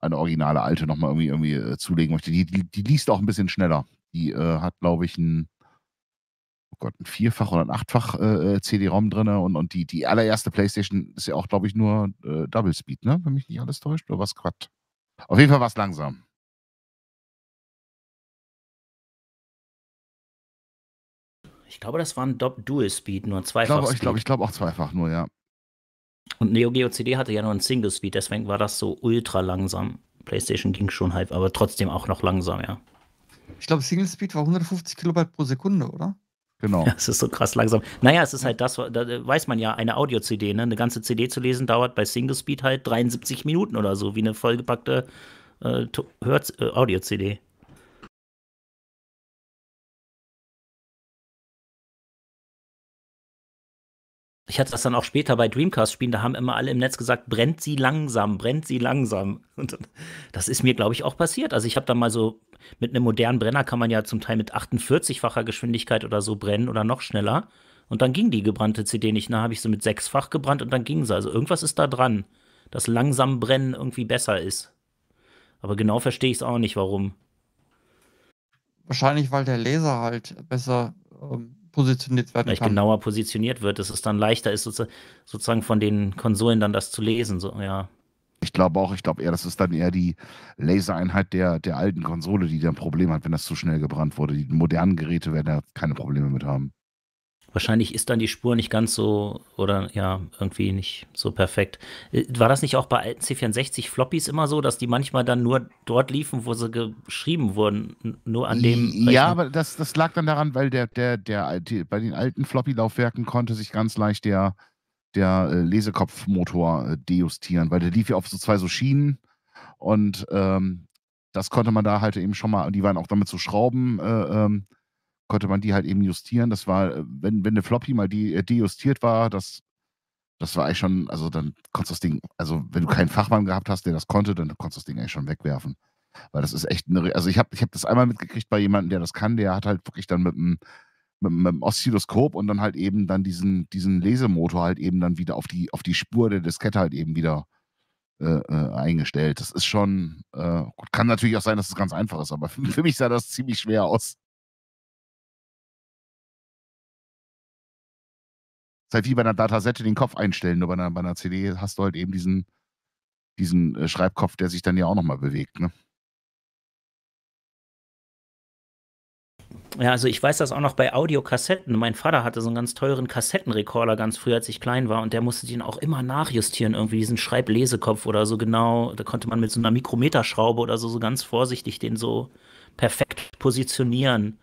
eine originale alte nochmal irgendwie, irgendwie äh, zulegen möchte. Die, die, die, liest auch ein bisschen schneller. Die äh, hat, glaube ich, ein, oh Gott, ein Vierfach oder ein Achtfach äh, äh, CD-ROM drin. Und, und die, die allererste Playstation ist ja auch, glaube ich, nur äh, Double Speed, ne? Wenn mich nicht alles täuscht, oder was Quatsch. Auf jeden Fall war es langsam. Ich glaube, das war ein Dual Speed, nur zweifach. Ich glaube ich glaub, ich glaub auch zweifach nur, ja. Und Neo Geo CD hatte ja nur einen Single Speed, deswegen war das so ultra langsam. PlayStation ging schon halb, aber trotzdem auch noch langsam, ja. Ich glaube, Single Speed war 150 Kilobyte pro Sekunde, oder? Genau. Ja, es [LAUGHS] ist so krass langsam. Naja, es ist halt das, da weiß man ja, eine Audio-CD, ne? Eine ganze CD zu lesen dauert bei Single Speed halt 73 Minuten oder so, wie eine vollgepackte äh, äh Audio-CD. ich hatte das dann auch später bei Dreamcast-Spielen, da haben immer alle im Netz gesagt, brennt sie langsam, brennt sie langsam. Und das ist mir, glaube ich, auch passiert. Also ich habe da mal so, mit einem modernen Brenner kann man ja zum Teil mit 48-facher Geschwindigkeit oder so brennen oder noch schneller. Und dann ging die gebrannte CD nicht. Na, habe ich sie mit sechsfach gebrannt und dann ging sie. Also irgendwas ist da dran, dass langsam brennen irgendwie besser ist. Aber genau verstehe ich es auch nicht, warum. Wahrscheinlich, weil der Laser halt besser ähm, positioniert werden Vielleicht kann. genauer positioniert wird, dass es dann leichter ist, sozusagen von den Konsolen dann das zu lesen. So, ja. Ich glaube auch, ich glaube eher, das ist dann eher die Lasereinheit der, der alten Konsole, die dann ein Problem hat, wenn das zu schnell gebrannt wurde. Die modernen Geräte werden da keine Probleme mit haben. Wahrscheinlich ist dann die Spur nicht ganz so oder ja, irgendwie nicht so perfekt. Äh, war das nicht auch bei alten C64 Floppies immer so, dass die manchmal dann nur dort liefen, wo sie geschrieben wurden, nur an dem Ja, aber das, das lag dann daran, weil der der der die, bei den alten Floppy Laufwerken konnte sich ganz leicht der der äh, Lesekopfmotor äh, dejustieren, weil der lief ja auf so zwei so Schienen und ähm, das konnte man da halt eben schon mal, die waren auch damit zu schrauben äh, ähm, konnte man die halt eben justieren. Das war, äh, wenn, wenn eine Floppy mal die, äh, die war, das, das war eigentlich schon, also dann konntest du das Ding, also wenn du keinen Fachmann gehabt hast, der das konnte, dann konntest du das Ding eigentlich schon wegwerfen. Weil das ist echt eine, also ich habe ich hab das einmal mitgekriegt bei jemandem, der das kann, der hat halt wirklich dann mit einem mit, mit dem Oszilloskop und dann halt eben dann diesen, diesen Lesemotor halt eben dann wieder auf die, auf die Spur der Diskette halt eben wieder äh, äh eingestellt. Das ist schon, äh, kann natürlich auch sein, dass es ganz einfach ist, aber für, [LAUGHS] für mich sah das ziemlich schwer aus. halt wie bei einer Datasette den Kopf einstellen, nur bei einer, bei einer CD hast du halt eben diesen, diesen äh, Schreibkopf, der sich dann ja auch nochmal bewegt. Ne? Ja, also ich weiß das auch noch bei Audiokassetten. Mein Vater hatte so einen ganz teuren Kassettenrekorder ganz früh, als ich klein war, und der musste den auch immer nachjustieren, irgendwie diesen Schreiblesekopf oder so genau. Da konnte man mit so einer Mikrometerschraube oder so, so ganz vorsichtig den so perfekt positionieren.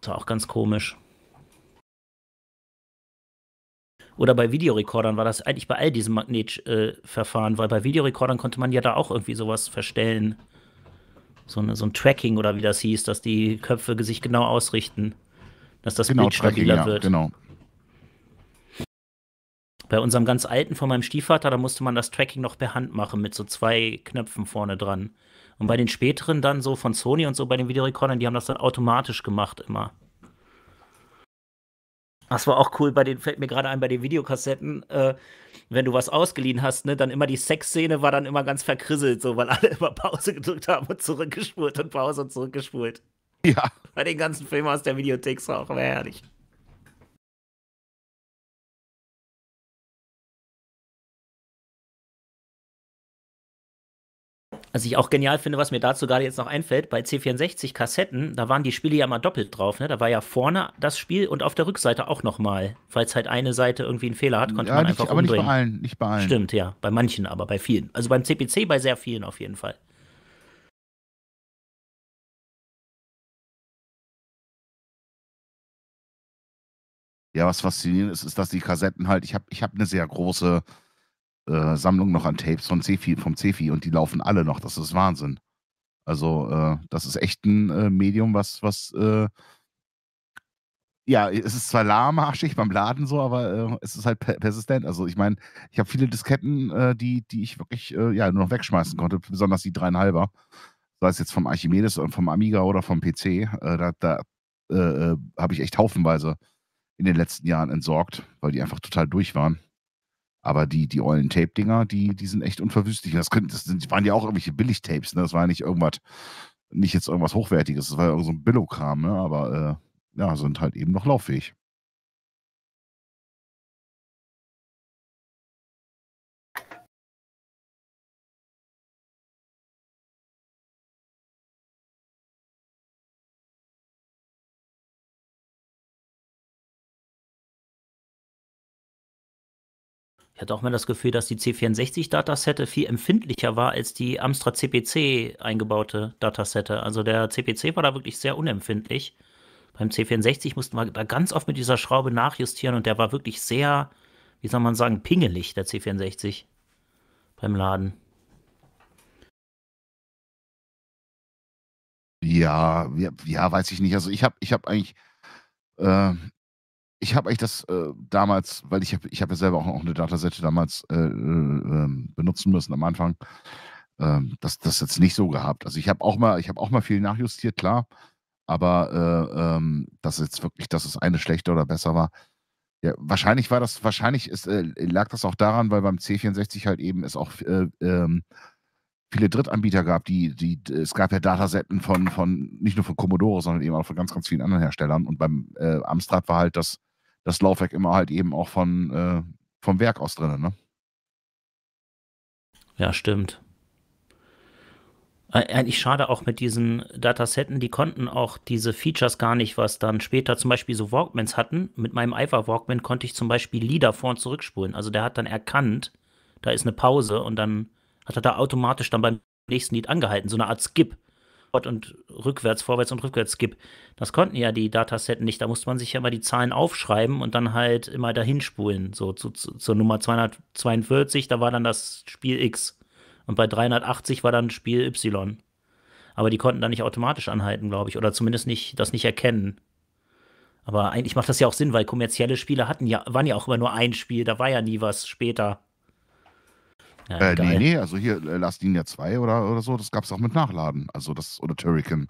Das war auch ganz komisch. Oder bei Videorekordern war das eigentlich bei all diesen Magnetverfahren, äh, weil bei Videorekordern konnte man ja da auch irgendwie sowas verstellen. So, eine, so ein Tracking oder wie das hieß, dass die Köpfe sich genau ausrichten, dass das genau, Bild stabiler Tracking, wird. Ja, genau. Bei unserem ganz alten von meinem Stiefvater, da musste man das Tracking noch per Hand machen mit so zwei Knöpfen vorne dran. Und bei den späteren dann so von Sony und so bei den Videorekordern, die haben das dann automatisch gemacht immer. Das war auch cool bei den, fällt mir gerade ein, bei den Videokassetten, äh, wenn du was ausgeliehen hast, ne, dann immer die Sexszene war dann immer ganz verkrisselt, so, weil alle [LAUGHS] immer Pause gedrückt haben und zurückgespult und Pause und zurückgespult. Ja. Bei den ganzen Filmen aus der Videothek war auch immer herrlich. Also ich auch genial finde, was mir dazu gerade jetzt noch einfällt, bei C64-Kassetten, da waren die Spiele ja mal doppelt drauf, ne? Da war ja vorne das Spiel und auf der Rückseite auch nochmal. Falls halt eine Seite irgendwie einen Fehler hat, konnte ja, man nicht, einfach aber umbringen. nicht bei nicht bei allen. Stimmt, ja. Bei manchen, aber bei vielen. Also beim CPC bei sehr vielen auf jeden Fall. Ja, was faszinierend ist, ist, dass die Kassetten halt, ich habe ich hab eine sehr große äh, Sammlung noch an Tapes von Cefi, vom Cefi und die laufen alle noch. Das ist Wahnsinn. Also, äh, das ist echt ein äh, Medium, was, was, äh, ja, es ist zwar lahmarschig beim Laden so, aber äh, es ist halt persistent. Also, ich meine, ich habe viele Disketten, die, die ich wirklich ja, nur noch wegschmeißen konnte, besonders die dreieinhalber. Sei es jetzt vom Archimedes und vom Amiga oder vom PC. da, da habe ich echt haufenweise in den letzten Jahren entsorgt, weil die einfach total durch waren. Aber die, die ollen Tape-Dinger, die, die sind echt unverwüstlich. Das, können, das sind, waren ja auch irgendwelche Billigtapes, ne? Das war ja nicht irgendwas, nicht jetzt irgendwas Hochwertiges, das war ja so ein Billokram, ne? Aber äh, ja, sind halt eben noch lauffähig. Ich hatte auch mal das Gefühl, dass die C64-Datasette viel empfindlicher war als die Amstrad CPC eingebaute Datasette. Also der CPC war da wirklich sehr unempfindlich. Beim C64 mussten wir da ganz oft mit dieser Schraube nachjustieren und der war wirklich sehr, wie soll man sagen, pingelig, der C64 beim Laden. Ja, ja, ja weiß ich nicht. Also ich habe ich hab eigentlich, äh, ich habe euch das äh, damals, weil ich habe ich hab ja selber auch, auch eine Datasette damals äh, äh, ähm, benutzen müssen am Anfang, ähm, das, das jetzt nicht so gehabt. Also ich habe auch mal, ich habe auch mal viel nachjustiert, klar, aber äh, ähm, dass jetzt wirklich, dass es eine schlechter oder besser war. Ja, wahrscheinlich war das, wahrscheinlich ist, äh, lag das auch daran, weil beim C64 halt eben es auch äh, ähm, viele Drittanbieter gab, die, die, es gab ja Datasetten von, von, nicht nur von Commodore, sondern eben auch von ganz, ganz vielen anderen Herstellern. Und beim äh, Amstrad war halt das das Laufwerk immer halt eben auch von, äh, vom Werk aus drin, ne? Ja, stimmt. Eigentlich schade auch mit diesen Datasetten, die konnten auch diese Features gar nicht, was dann später zum Beispiel so Walkmans hatten. Mit meinem Eifer Walkman konnte ich zum Beispiel Lieder vor- und zurückspulen. Also der hat dann erkannt, da ist eine Pause und dann hat er da automatisch dann beim nächsten Lied angehalten, so eine Art Skip. Forward und rückwärts, vorwärts und rückwärts Skip. Das konnten ja die Datasetten nicht. Da musste man sich ja immer die Zahlen aufschreiben und dann halt immer dahin spulen. So zu, zu, zur Nummer 242, da war dann das Spiel X. Und bei 380 war dann Spiel Y. Aber die konnten da nicht automatisch anhalten, glaube ich. Oder zumindest nicht, das nicht erkennen. Aber eigentlich macht das ja auch Sinn, weil kommerzielle Spiele hatten ja, waren ja auch immer nur ein Spiel, da war ja nie was später. Ja, äh, nee, nee, also hier äh, Last Linia 2 oder, oder so, das gab es auch mit Nachladen. Also das, oder Turrican.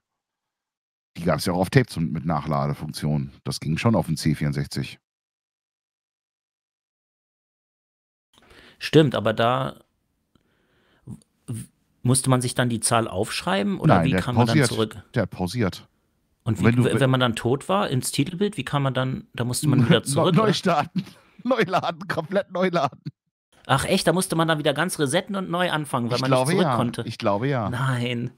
Die gab es ja auch auf Tapes mit Nachladefunktion. Das ging schon auf den C64. Stimmt, aber da musste man sich dann die Zahl aufschreiben oder Nein, wie kam man dann zurück? Der pausiert. Und wie, wenn, du, wenn, man dann tot war ins Titelbild, wie kam man dann, da musste man wieder zurück? Neustarten, starten, [LAUGHS] neu laden, komplett neuladen. Ach echt, da musste man dann wieder ganz resetten und neu anfangen, weil ich man glaube, nicht zurück ja. konnte. Ich glaube ja. Nein.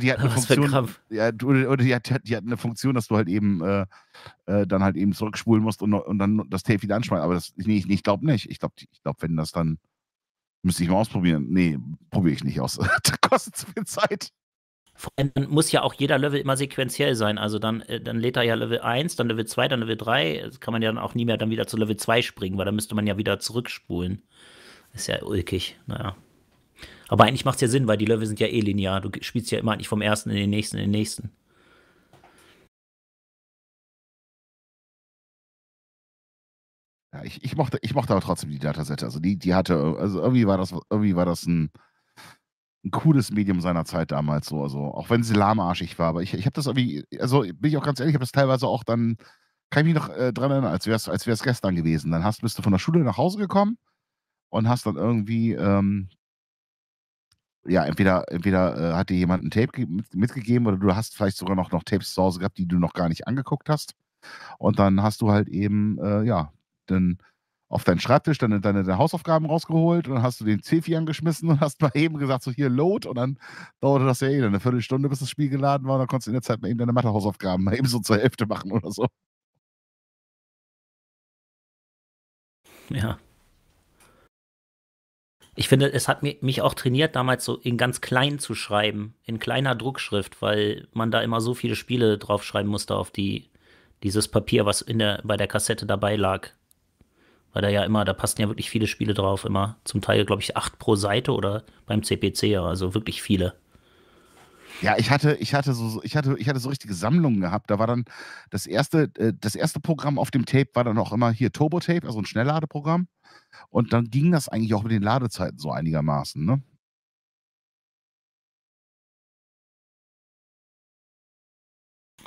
Die hat eine [LAUGHS] Funktion, ja, oder die hat, die hat, eine Funktion, dass du halt eben äh, äh, dann halt eben zurückspulen musst und, und dann das Tape wieder anschmeißen. Aber das, nee, ich, ich glaube nicht. Ich glaube, ich glaub, wenn das dann müsste ich mal ausprobieren. Nee, probiere ich nicht aus. [LAUGHS] das kostet zu viel Zeit. Vor allem muss ja auch jeder Level immer sequenziell sein. Also dann, äh, dann lädt er ja Level 1, dann Level 2, dann Level 3. Das kann man ja dann auch nie mehr dann wieder zu Level 2 springen, weil dann müsste man ja wieder zurückspulen. Ist ja ulkig, naja. Aber eigentlich macht es ja Sinn, weil die Level sind ja eh linear. Du spielst ja immer nicht vom ersten in den nächsten, in den nächsten. Ja, ich, ich, mochte, ich mochte aber trotzdem die Datasette. Also die, die hatte, also irgendwie war das, irgendwie war das ein, ein cooles Medium seiner Zeit damals so. Also, auch wenn sie lahmarschig war, aber ich, ich habe das irgendwie, also bin ich auch ganz ehrlich, ich habe das teilweise auch dann, kann ich mich noch äh, dran erinnern, als wäre es als wär's gestern gewesen. Dann hast, bist du von der Schule nach Hause gekommen und hast dann irgendwie, ähm, ja, entweder, entweder äh, hat dir jemand ein Tape mitgegeben oder du hast vielleicht sogar noch, noch Tapes zu Hause gehabt, die du noch gar nicht angeguckt hast. Und dann hast du halt eben, äh, ja, dann auf deinen Schreibtisch deine, deine, deine Hausaufgaben rausgeholt und dann hast du den Zefi angeschmissen und hast mal [LAUGHS] eben gesagt, so hier Load und dann dauerte das ja eh eine Viertelstunde, bis das Spiel geladen war und dann konntest du in der Zeit mal eben deine Mathehausaufgaben mal [LAUGHS] eben so zur Hälfte machen oder so. Ja. Ich finde, es hat mich auch trainiert, damals so in ganz klein zu schreiben, in kleiner Druckschrift, weil man da immer so viele Spiele draufschreiben musste auf die, dieses Papier, was in der, bei der Kassette dabei lag weil da ja immer, da passen ja wirklich viele Spiele drauf, immer zum Teil, glaube ich, acht pro Seite oder beim CPC ja, also wirklich viele. Ja, ich hatte, ich hatte so, ich hatte, ich hatte so richtige Sammlungen gehabt. Da war dann das erste, äh, das erste Programm auf dem Tape war dann auch immer hier Turbo Tape, also ein Schnellladeprogramm. Und dann ging das eigentlich auch mit den Ladezeiten so einigermaßen, ne?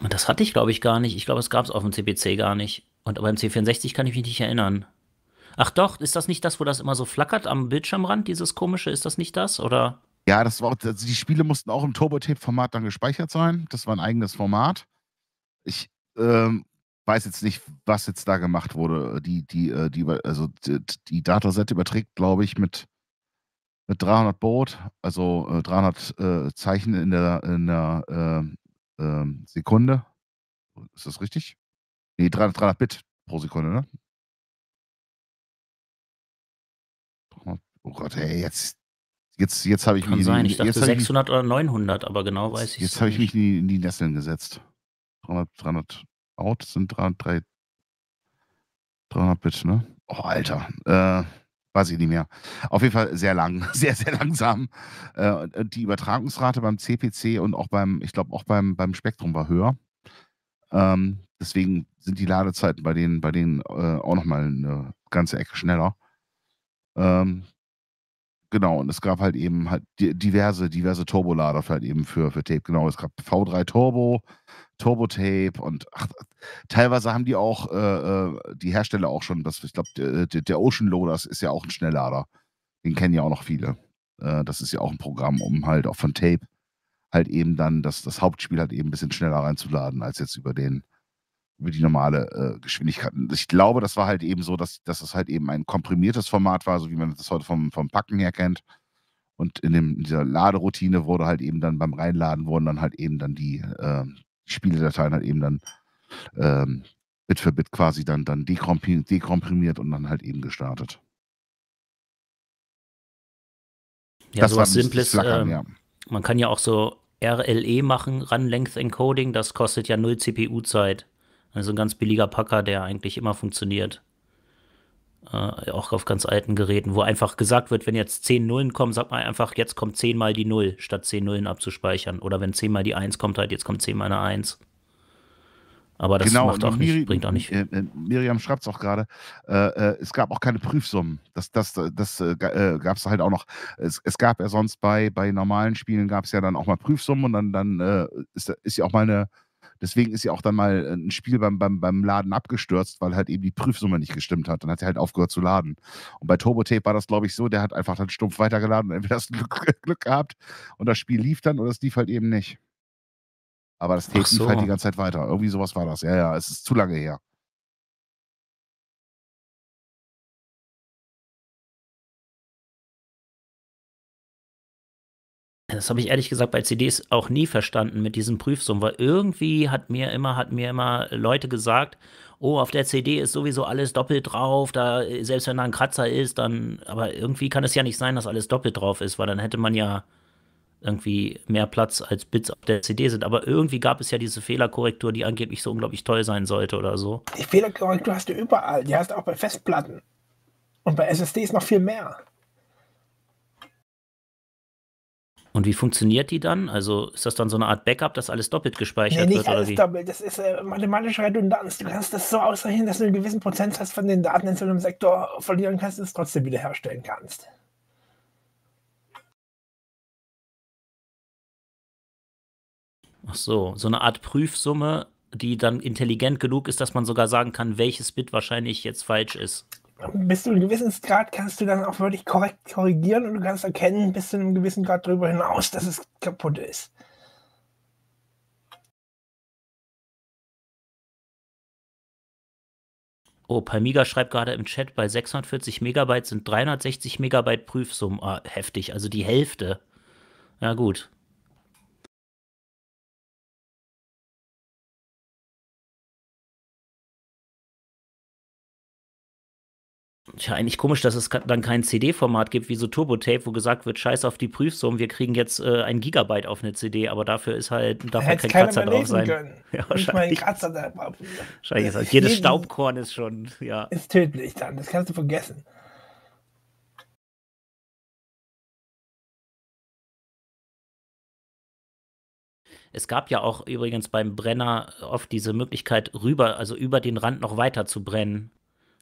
Das hatte ich, glaube ich, gar nicht. Ich glaube, es gab es auf dem CPC gar nicht. Und beim C64 kann ich mich nicht erinnern. Ach doch, ist das nicht das, wo das immer so flackert am Bildschirmrand, dieses komische, ist das nicht das? Oder? Ja, das war auch, also die Spiele mussten auch im Turbo-Tape-Format dann gespeichert sein. Das war ein eigenes Format. Ich ähm, weiß jetzt nicht, was jetzt da gemacht wurde. Die, die, äh, die, also die, die Dataset überträgt, glaube ich, mit, mit 300 Boot, also äh, 300 äh, Zeichen in der, in der ähm, ähm, Sekunde. Ist das richtig? Nee, 300, 300 Bit pro Sekunde, ne? Oh Gott, ey, jetzt, jetzt, jetzt habe ich Kann mich. sein, ich dachte 600 ich, oder 900, aber genau weiß jetzt, ich Jetzt habe ich mich in die, in die Nesseln gesetzt. 300, 300 out sind 300, 300 Bit, ne? Oh, Alter. Äh, weiß ich nicht mehr. Auf jeden Fall sehr lang, [LAUGHS] sehr, sehr langsam. Äh, die Übertragungsrate beim CPC und auch beim, ich glaube, auch beim, beim Spektrum war höher. Ähm, deswegen sind die Ladezeiten bei denen, bei denen äh, auch nochmal eine ganze Ecke schneller. Ähm, Genau, und es gab halt eben halt diverse, diverse Turbolader halt eben für, für Tape. Genau, es gab V3 Turbo, Turbo Tape und ach, teilweise haben die auch, äh, äh die Hersteller auch schon, das, ich glaube, der, der Ocean Loaders ist ja auch ein Schnelllader. Den kennen ja auch noch viele. Äh, das ist ja auch ein Programm, um halt auch von Tape halt eben dann das, das Hauptspiel halt eben ein bisschen schneller reinzuladen, als jetzt über den über die normale äh, Geschwindigkeit. Ich glaube, das war halt eben so, dass, dass es halt eben ein komprimiertes Format war, so wie man das heute vom, vom Packen her kennt. Und in, dem, in dieser Laderoutine wurde halt eben dann beim Reinladen wurden dann halt eben dann die, äh, die halt eben dann ähm, Bit für Bit quasi dann, dann dekomprimiert, dekomprimiert und dann halt eben gestartet. Ja, das sowas Simples. Flackern, äh, ja. Man kann ja auch so RLE machen, Run Length Encoding, das kostet ja null CPU-Zeit. Also ein ganz billiger Packer, der eigentlich immer funktioniert. Äh, auch auf ganz alten Geräten, wo einfach gesagt wird, wenn jetzt 10 Nullen kommen, sagt man einfach, jetzt kommt 10 mal die 0, statt 10 Nullen abzuspeichern. Oder wenn 10 mal die 1 kommt, halt, jetzt kommt 10 mal eine 1. Aber das genau, auch Miri, nicht, bringt auch nicht. Äh, äh Miriam schreibt es auch gerade. Äh, äh, es gab auch keine Prüfsummen. Das, das, das äh, äh gab es halt auch noch. Es, es, gab ja sonst bei, bei normalen Spielen gab es ja dann auch mal Prüfsummen und dann, dann ist, ist ja auch mal eine Deswegen ist ja auch dann mal äh, ein Spiel beim, beim, beim Laden abgestürzt, weil halt eben die Prüfsumme nicht gestimmt hat. Dann hat er halt aufgehört zu laden. Und bei Turbotape war das, glaube ich, so, der hat einfach dann stumpf weitergeladen und entweder das Glück, [LAUGHS] Glück gehabt und das Spiel lief dann oder es lief halt eben nicht. Aber das Tape so. lief halt die ganze Zeit weiter. Irgendwie sowas war das. Ja, ja, es ist zu lange her. das habe ich ehrlich gesagt bei CDs auch nie verstanden mit diesen Prüfsummen, weil irgendwie hat mir immer, hat mir immer Leute gesagt, oh, auf der CD ist sowieso alles doppelt drauf, da, selbst wenn da ein Kratzer ist, dann, aber irgendwie kann es ja nicht sein, dass alles doppelt drauf ist, weil dann hätte man ja irgendwie mehr Platz als Bits auf der CD sind. Aber irgendwie gab es ja diese Fehlerkorrektur, die angeblich so unglaublich toll sein sollte oder so. Die Fehlerkorrektur hast du überall, die hast du auch bei Festplatten. Und bei SSDs noch viel mehr. Und wie funktioniert die dann? Also ist das dann so eine Art Backup, dass alles doppelt gespeichert nee, nicht wird? Nicht alles doppelt, das ist äh, mathematische Redundanz. Du kannst das so ausrechnen, dass du einen gewissen Prozentsatz von den Daten in so einem Sektor verlieren kannst und es trotzdem wiederherstellen kannst. Ach so, so eine Art Prüfsumme, die dann intelligent genug ist, dass man sogar sagen kann, welches Bit wahrscheinlich jetzt falsch ist bis zu einem gewissen Grad kannst du dann auch wirklich korrekt korrigieren und du kannst erkennen, bis zu einem gewissen Grad darüber hinaus, dass es kaputt ist. Oh, Palmiga schreibt gerade im Chat, bei 640 Megabyte sind 360 Megabyte Prüfsummen. Ah, heftig, also die Hälfte. Ja, gut. ja eigentlich komisch, dass es dann kein CD-Format gibt wie so Turbo-Tape, wo gesagt wird, scheiß auf die Prüfsumme, wir kriegen jetzt äh, ein Gigabyte auf eine CD, aber dafür ist halt darf halt kein Kratzer drauf sein. Können. [LAUGHS] Ja, wahrscheinlich. Kratzer da wahrscheinlich ist äh, halt, jedes jeden, Staubkorn ist schon, ja. Ist tödlich dann, das kannst du vergessen. Es gab ja auch übrigens beim Brenner oft diese Möglichkeit, rüber, also über den Rand noch weiter zu brennen.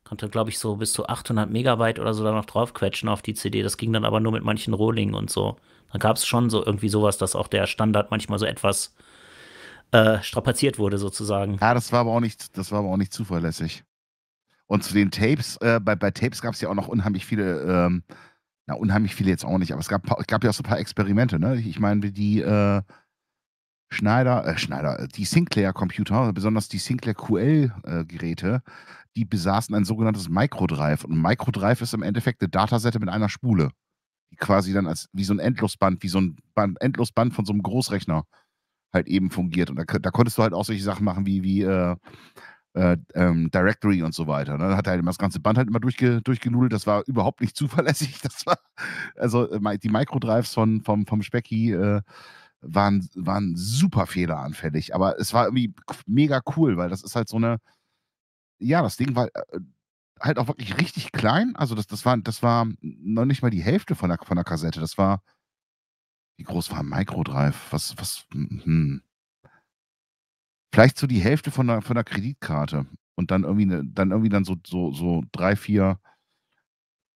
Konnte, glaube ich, so bis zu 800 Megabyte oder so da noch draufquetschen auf die CD. Das ging dann aber nur mit manchen Rohlingen und so. Dann gab es schon so irgendwie sowas, dass auch der Standard manchmal so etwas äh, strapaziert wurde, sozusagen. Ja, das war aber auch nicht, das war aber auch nicht zuverlässig. Und zu den Tapes, äh, bei, bei Tapes gab es ja auch noch unheimlich viele, ähm, na, unheimlich viele jetzt auch nicht, aber es gab, gab ja auch so ein paar Experimente, ne? Ich meine, die äh, Schneider, äh, Schneider, äh, die Sinclair-Computer, besonders die Sinclair QL-Geräte, äh, die besaßen ein sogenanntes Microdrive. Und ein Microdrive ist im Endeffekt eine Datasette mit einer Spule. Die quasi dann als wie so ein Endlosband, wie so ein Band, Endlosband von so einem Großrechner halt eben fungiert. Und da, da konntest du halt auch solche Sachen machen wie, wie äh, äh, ähm, Directory und so weiter. Ne? Hat er halt immer das ganze Band halt immer durchge durchgenudelt. Das war überhaupt nicht [LAUGHS] zuverlässig. Das war, also äh, die Microdrives von, vom, vom Specki äh, waren, waren super fehleranfällig. Aber es war irgendwie mega cool, weil das ist halt so eine, ja, das Ding war äh, halt auch wirklich richtig klein. Also das, das, war, das war noch nicht mal die Hälfte von der, von der Kassette. Das war, wie groß war ein Microdrive? Was, was, hm. Vielleicht so die Hälfte von der, von der Kreditkarte. Und dann irgendwie, ne, dann irgendwie dann so, so, so drei, vier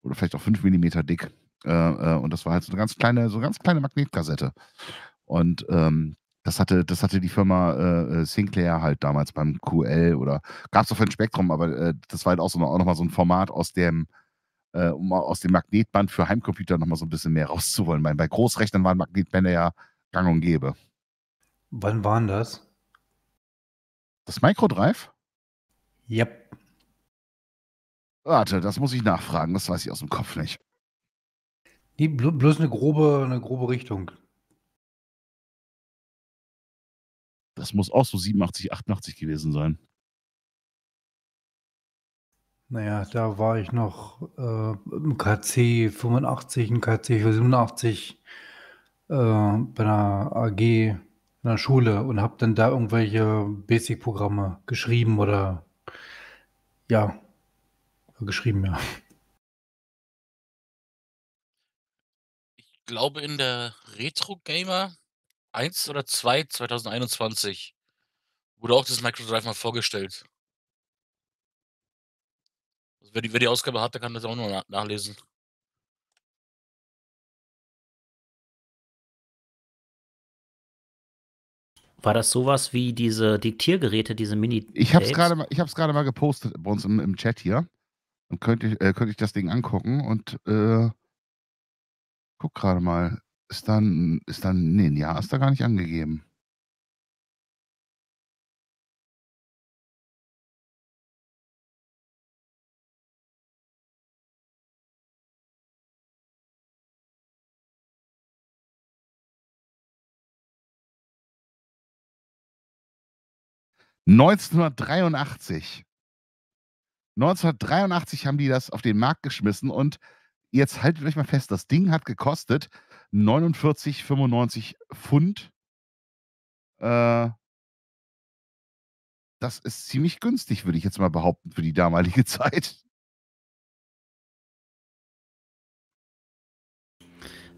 oder vielleicht auch fünf Millimeter dick. Äh, äh, und das war halt so eine ganz kleine, so eine ganz kleine Magnetkassette. Und ähm, das hatte, das hatte die Firma äh, äh Sinclair halt damals beim QL oder gab es auf ein Spektrum, aber äh, das war halt auch, so, auch nochmal so ein Format aus dem, äh, um aus dem Magnetband für Heimcomputer nochmal so ein bisschen mehr rauszuholen. Weil bei Großrechnern waren Magnetbänder ja gang und gäbe. Wann waren das? Das Microdrive? Yep. Warte, das muss ich nachfragen, das weiß ich aus dem Kopf nicht. Die, bloß eine grobe, eine grobe Richtung. Das muss auch so 87, 88 gewesen sein. Naja, da war ich noch äh, im KC 85, im KC 87 äh, bei einer AG in der Schule und habe dann da irgendwelche Basic-Programme geschrieben oder ja, geschrieben, ja. Ich glaube, in der Retro Gamer 1 oder 2 2021 wurde auch das Microdrive mal vorgestellt. Also wer, die, wer die Ausgabe hat, der kann das auch nur nachlesen. War das sowas wie diese Diktiergeräte, diese mini Ich habe es gerade mal, gepostet bei uns im, im Chat hier. Und könnte ich, äh, könnte ich das Ding angucken und äh, guck gerade mal. Ist dann ist dann nee, 'n Jahr ist da gar nicht angegeben. „1983.“ 1983 haben die das auf den Markt geschmissen und jetzt haltet euch mal fest, das Ding hat gekostet 49,95 Pfund. Äh, das ist ziemlich günstig, würde ich jetzt mal behaupten, für die damalige [LAUGHS] Zeit.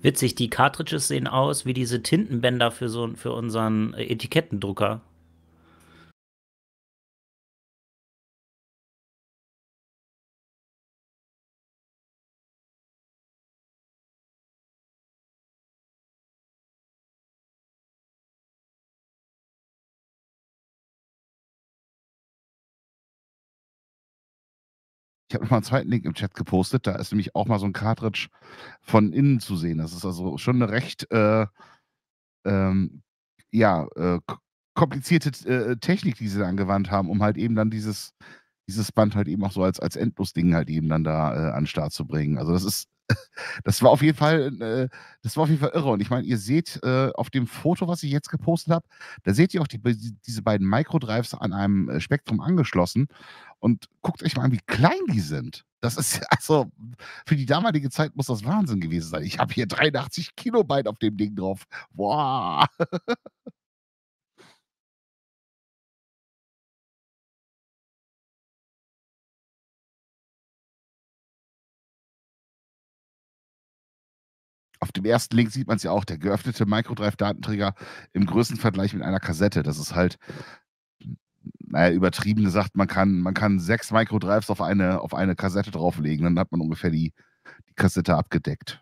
Witzig, die Cartridges sehen aus wie diese Tintenbänder für, so, für unseren äh, Etikettendrucker. Ich habe nochmal einen zweiten Link im Chat gepostet. Da ist nämlich auch mal so ein Cartridge von innen zu sehen. Das ist also schon eine recht, äh, ähm, ja, äh, komplizierte äh, Technik, die sie da angewandt haben, um halt eben dann dieses, dieses Band halt eben auch so als, als Endlos-Ding halt eben dann da äh, an den Start zu bringen. Also das ist das war auf jeden Fall, äh, das war auf jeden Fall irre. Und ich meine, ihr seht äh, auf dem Foto, was ich jetzt gepostet habe, da seht ihr auch die, diese beiden Microdrives an einem äh, Spektrum angeschlossen. Und guckt euch mal an, wie klein die sind. Das ist also für die damalige Zeit muss das Wahnsinn gewesen sein. Ich habe hier 83 Kilobyte auf dem Ding drauf. Boah. [LAUGHS] auf dem ersten Link sieht man es ja auch, der geöffnete Microdrive-Datenträger im Größenvergleich mit einer Kassette. Das ist halt, naja, übertrieben gesagt, man kann, man kann sechs Microdrives auf eine, auf eine Kassette drauflegen, dann hat man ungefähr die, die Kassette abgedeckt.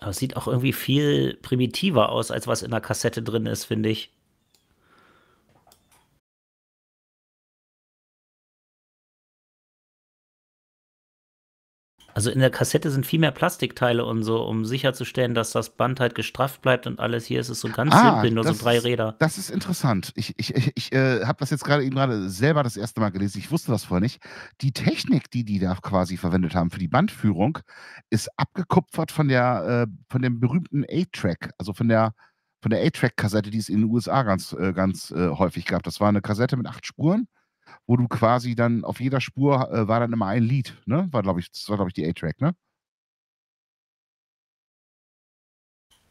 Aber es sieht auch irgendwie viel primitiver aus, als was in der Kassette drin ist, finde ich. Also in der Kassette sind viel mehr Plastikteile und so, um sicherzustellen, dass das Band halt gestrafft bleibt und alles. Hier ist es so ganz ah, simpel, nur so drei Räder. Das ist interessant. Ich, ich, ich äh, habe das jetzt gerade eben gerade selber das erste Mal gelesen. Ich wusste das vorher nicht. Die Technik, die die da quasi verwendet haben für die Bandführung, ist abgekupfert von der äh, von dem berühmten A-Track, also von der von der A-Track-Kassette, die es in den USA ganz äh, ganz äh, häufig gab. Das war eine Kassette mit acht Spuren wo du quasi dann auf jeder Spur äh, war dann immer ein Lied, ne? War, glaube ich, das war, glaube ich, die A-Track, ne?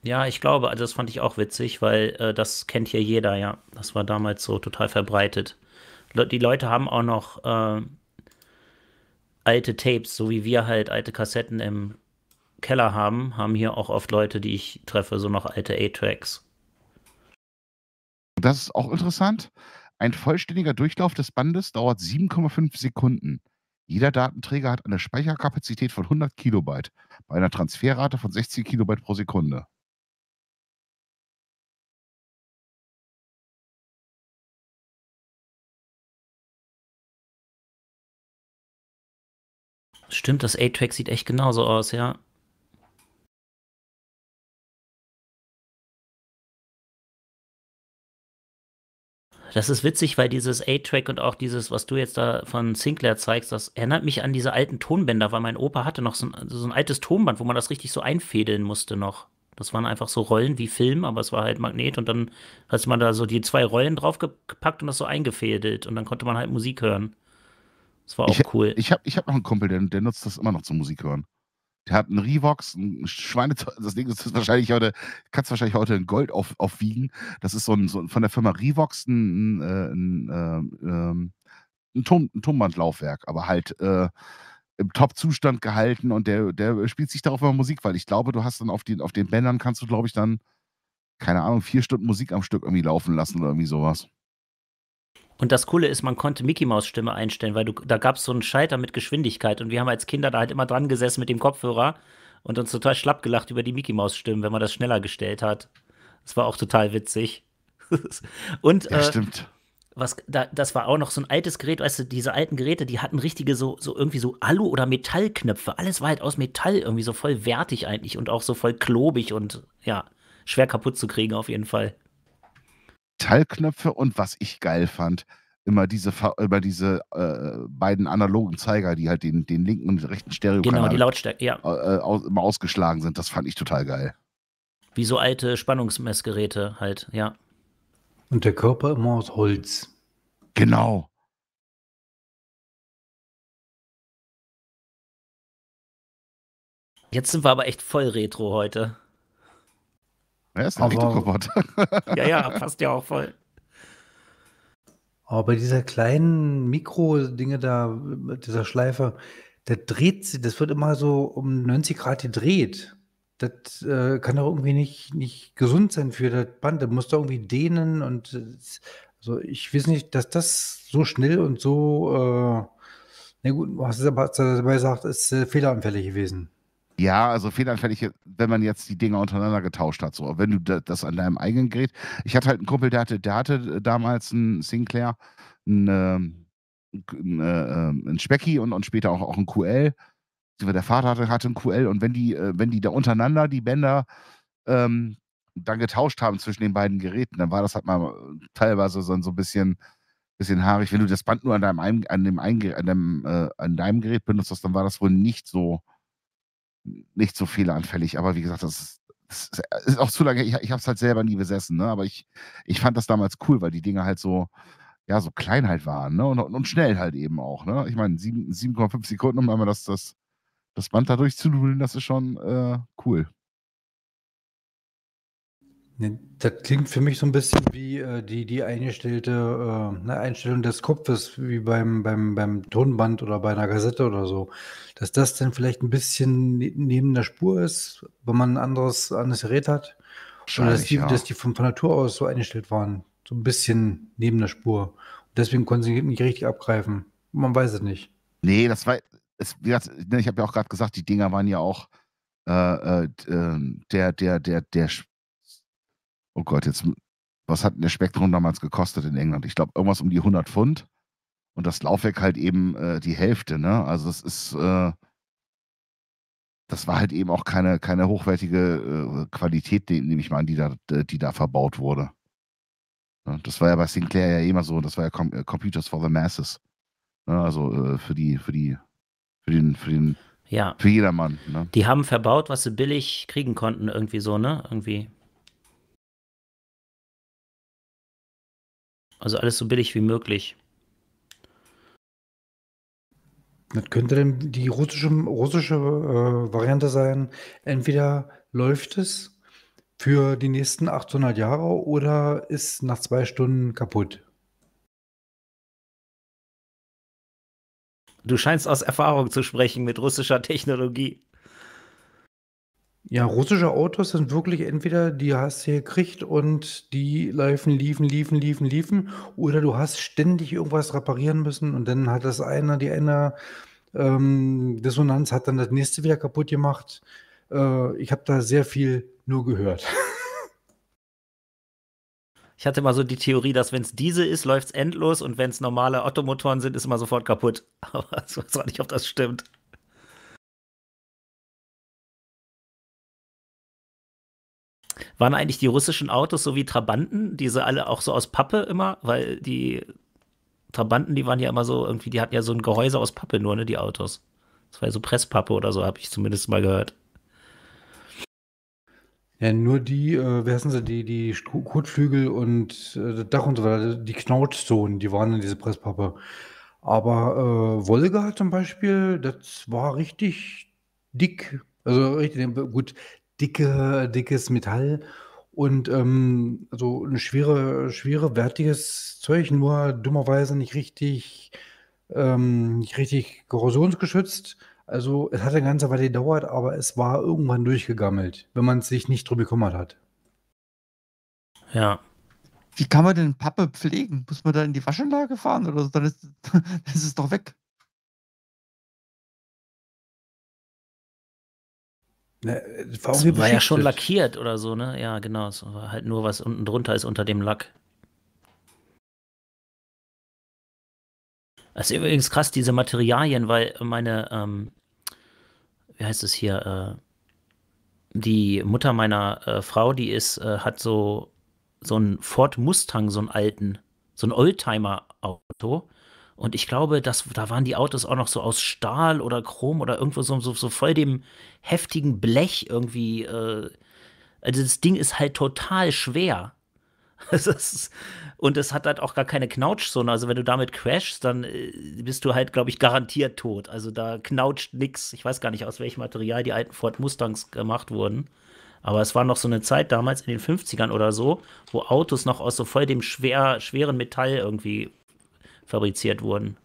Ja, ich glaube, also das fand ich auch witzig, weil äh, das kennt hier jeder, ja. Das war damals so total verbreitet. Le die Leute haben auch noch äh, alte Tapes, so wie wir halt alte Kassetten im Keller haben, haben hier auch oft Leute, die ich treffe, so noch alte A-Tracks. Das ist auch interessant. Ein vollständiger Durchlauf des Bandes dauert 7,5 Sekunden. Jeder Datenträger hat eine Speicherkapazität von 100 Kilobyte bei einer Transferrate von 16 Kilobyte pro Sekunde. Stimmt, das A-Track sieht echt genauso aus, ja. Das ist witzig, weil dieses a track und auch dieses, was du jetzt da von Sinclair zeigst, das erinnert mich an diese alten Tonbänder, weil mein Opa hatte noch so ein, so ein altes Tonband, wo man das richtig so einfädeln musste noch. Das waren einfach so Rollen wie Film, aber es war halt Magnet und dann hat man da so die zwei Rollen draufgepackt und das so eingefädelt und dann konnte man halt Musik hören. Das war auch ich, cool. Ich habe ich hab noch einen Kumpel, der, der nutzt das immer noch zum Musik hören. Der hat einen Revox, ein Schweinezeug. Also das Ding ist wahrscheinlich heute, kannst wahrscheinlich heute in Gold auf, aufwiegen. Das ist so ein, so ein von der Firma Revox ein, ein, äh, ein, ähm, ähm, ein Tonbandlaufwerk, Turmbandlaufwerk, aber halt äh, im Top-Zustand gehalten und der, der spielt sich darauf immer Musik, weil ich glaube, du hast dann auf den, auf den Bändern kannst du, glaube ich, dann, keine Ahnung, vier Stunden Musik am Stück irgendwie laufen lassen oder irgendwie sowas. Und das Coole ist, man konnte Mickey Maus Stimme einstellen, weil du, da gab es so einen Schalter mit Geschwindigkeit und wir haben als Kinder da halt immer dran gesessen mit dem Kopfhörer und uns total schlapp gelacht über die Mickey Maus Stimmen, wenn man das schneller gestellt hat. Das war auch total witzig. [LAUGHS] und ja, äh, stimmt. Was, da, das war auch noch so ein altes Gerät, weißt du, diese alten Geräte, die hatten richtige so, so irgendwie so Alu- oder Metallknöpfe. Alles war halt aus Metall, irgendwie so voll wertig eigentlich und auch so voll klobig und ja, schwer kaputt zu kriegen auf jeden Fall. Metallknöpfe und was ich geil fand, immer diese, immer diese äh, beiden analogen Zeiger, die halt den, den linken und den rechten Stereo genau, die Lautstärke, ja. Äh, äh aus, immer ausgeschlagen sind. Das fand ich total geil. Wie so alte Spannungsmessgeräte halt, ja. Und der Körper immer aus Holz. Genau. Jetzt sind wir aber echt voll retro heute. Er ist ein Elektroroboter. [LAUGHS] ja, ja, passt ja auch voll. Aber bei dieser kleinen Mikro-Dinge da, mit dieser Schleife, da dreht sie, das wird immer so um 90 Grad gedreht. Das äh, kann doch irgendwie nicht, nicht gesund sein für das Band. Das muss doch irgendwie dehnen und äh, also ich weiß nicht, dass das so schnell und so, äh, na gut, was er dabei sagt, ist äh, fehleranfällig gewesen. Ja, also fehleranfällig, wenn man jetzt die Dinger untereinander getauscht hat. So, wenn du das an deinem eigenen Gerät. Ich hatte halt einen Kumpel, der hatte, der hatte äh, damals einen Sinclair, einen, einen, ähm, äh, ähm, einen Specki und, und später auch, auch einen QL. Der Vater hatte, hatte einen QL und wenn die, äh, wenn die da untereinander die Bänder ähm, dann getauscht haben zwischen den beiden Geräten, dann war das halt mal teilweise so, so ein bisschen bisschen haarig. Wenn du das Band nur an deinem, an dem, an deinem, äh, an deinem Gerät benutzt hast, dann war das wohl nicht so nicht so fehleranfällig. Aber wie gesagt, das ist, das ist äh, auch zu lange. Ich, ich habe es halt selber nie besessen, ne? aber ich, ich fand das damals cool, weil die Dinge halt so, ja, so klein halt waren ne? und, und schnell halt eben auch. Ne? Ich meine, 7,5 Sekunden, um einmal das, das, das Band da durchzunudeln, das ist schon äh, cool. Das klingt für mich so ein bisschen wie äh, die, die eingestellte äh, ne, Einstellung des Kopfes, wie beim, beim, beim Tonband oder bei einer Kassette oder so. Dass das dann vielleicht ein bisschen ne, neben der Spur ist, wenn man ein anderes, anderes Gerät hat. Oder dass die, ja. dass die von, von Natur aus so eingestellt waren. So ein bisschen neben der Spur. Und deswegen konnten sie nicht richtig abgreifen. Man weiß es nicht. Nee, das war. Es, ne, ich habe ja auch gerade gesagt, die Dinger waren ja auch. Äh, äh, ähm, der, der, der, der oh Gott, jetzt, was hat denn der Spektrum damals gekostet in England? Ich glaube, irgendwas um die 100 Pfund und das Laufwerk halt eben äh, die Hälfte, ne? Also das ist, äh, das war halt eben auch keine, keine hochwertige äh, Qualität, ne, nehme ich mal an, die da, die da verbaut wurde. Ne? das war ja bei Sinclair ja immer so, das war ja Com äh, Computers for the Masses. Ne? Also äh, für die, für die, für den, für den, ja. für jedermann. Ne? Die haben verbaut, was sie billig kriegen konnten, irgendwie so, ne? Irgendwie. Also alles so billig wie möglich. Das könnte denn die russische, russische äh, Variante sein, entweder läuft es für die nächsten 800 Jahre oder ist nach zwei Stunden kaputt. Du scheinst aus Erfahrung zu sprechen mit russischer Technologie. Ja, russische Autos sind wirklich entweder die hast du gekriegt und die liefen, liefen, liefen, liefen, liefen, oder du hast ständig irgendwas reparieren müssen und dann hat das eine, die eine ähm, Dissonanz hat dann das nächste wieder kaputt gemacht. Äh, ich habe da sehr viel nur gehört. [LAUGHS] Ich hatte mal so die Theorie, dass wenn es diese ist, läuft es endlos und wenn es normale Ottomotoren sind, ist immer sofort kaputt. [LAUGHS] Aber ich weiß nicht, ob das stimmt. Waren eigentlich die russischen Autos so wie Trabanten, diese alle auch so aus Pappe immer, weil die Trabanten, die waren ja immer so irgendwie, die hatten ja so ein Gehäuse aus Pappe nur, ne, die Autos. Das war ja so Presspappe oder so, habe ich zumindest mal gehört. Ja, nur die, äh, wer sind sie, die, die Kotflügel und äh, Dach und so weiter, die Knautzonen, die waren in diese Presspappe. Aber äh, Wolga zum Beispiel, das war richtig dick. Also richtig, gut, dicke, dickes Metall und ähm, also ein schwere, schwere, wertiges Zeug, nur dummerweise nicht richtig, ähm, nicht richtig korrosionsgeschützt. Also es hat eine ganze Weile gedauert, aber es war irgendwann durchgegammelt, wenn man sich nicht drum gekümmert hat. Ja. Wie kann man denn Pappe pflegen? Muss man da in die Waschanlage fahren oder so? ist, [LAUGHS] dann ist es doch weg. Ne, äh, war, das war ja schon lackiert oder so, ne? Ja, genau. Es war halt nur, was unten drunter ist unter dem Lack. Das ist übrigens krass, diese Materialien, weil meine, ähm, wie heißt es hier, äh, die Mutter meiner äh, Frau, die ist, äh, hat so, so einen Ford Mustang, so einen alten, so ein Oldtimer-Auto. Und ich glaube, das, da waren die Autos auch noch so aus Stahl oder Chrom oder irgendwo so, so, so voll dem heftigen Blech irgendwie. Äh, also das Ding ist halt total schwer. [LAUGHS] und es hat halt auch gar keine Knautschzone. Also wenn du damit crashst, dann äh, bist du halt, glaube ich, garantiert tot. Also da knautscht nichts. Ich weiß gar nicht, aus welchem Material die alten Ford Mustangs gemacht wurden. Aber es war noch so eine Zeit damals in den 50ern oder so, wo Autos noch aus so voll dem schwer, schweren Metall irgendwie fabriziert wurden.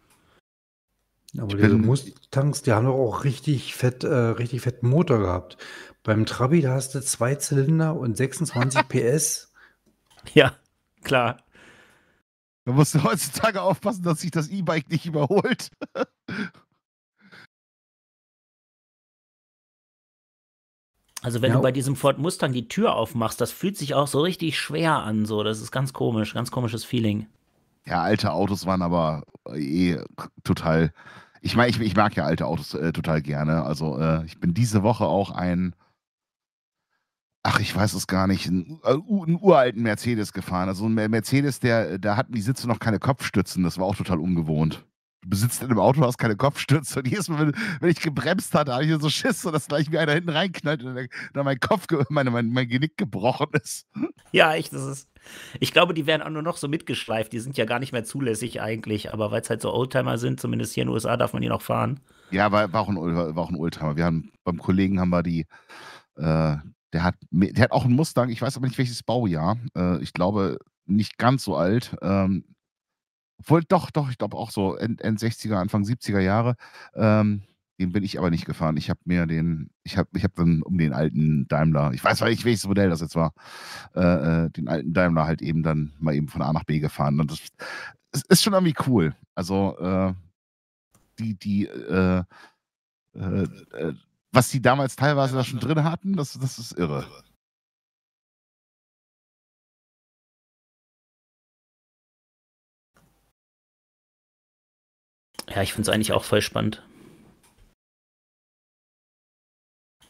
Aber diese Mustangs, die haben doch auch richtig fett, äh, richtig fett Motor gehabt. Beim Trabi, da hast du zwei Zylinder und 26 [LAUGHS] PS. Ja, klar. Da musst du heutzutage aufpassen, dass sich das E-Bike nicht überholt. [LAUGHS] also wenn ja. du bei diesem Ford Mustang die Tür aufmachst, das fühlt sich auch so richtig schwer an. So, das ist ganz komisch, ganz komisches Feeling. Ja, alte Autos waren aber äh, eh total. Ich meine, ich, ich, mag ja alte Autos äh, total gerne. Also äh, ich bin diese Woche auch ein, ach, ich weiß es gar nicht, einen, äh, einen uralten Mercedes gefahren. Also ein Mercedes, der, äh, da hatten die Sitze noch keine Kopfstützen. Das war auch total ungewohnt du besitzt in einem Auto, hast keine Kopfstütze. Und jedes Mal, wenn, wenn ich gebremst hatte, habe ich so Schiss, so dass gleich mir einer hinten reinknallt und dann mein Kopf, [LAUGHS] meine, mein, mein Genick gebrochen ist. Ja, echt, das ist. Ich glaube, die werden auch nur noch so mitgeschleift. Die sind ja gar nicht mehr zulässig eigentlich, aber weil es halt so Oldtimer sind, zumindest hier in den USA darf man die noch fahren. Ja, war, war, auch, ein, war auch ein Oldtimer. Wir haben beim Kollegen haben wir die, äh, der hat, der hat auch einen Mustang, ich weiß aber nicht welches Baujahr. Äh, ich glaube nicht ganz so alt. Ähm, obwohl, doch, doch, ich glaube auch so, End, End 60er, Anfang 70er Jahre. Ähm, den bin ich aber nicht gefahren. Ich habe mir den, ich habe ich hab dann um den alten Daimler, ich weiß nicht, welches Modell das jetzt war, äh, äh, den alten Daimler halt eben dann mal eben von A nach B gefahren. Und das, das ist schon irgendwie cool. Also, äh, die, die, äh, äh, äh, was die damals teilweise da schon drin hatten, das, das ist irre. Ja, ich finde es eigentlich auch voll spannend.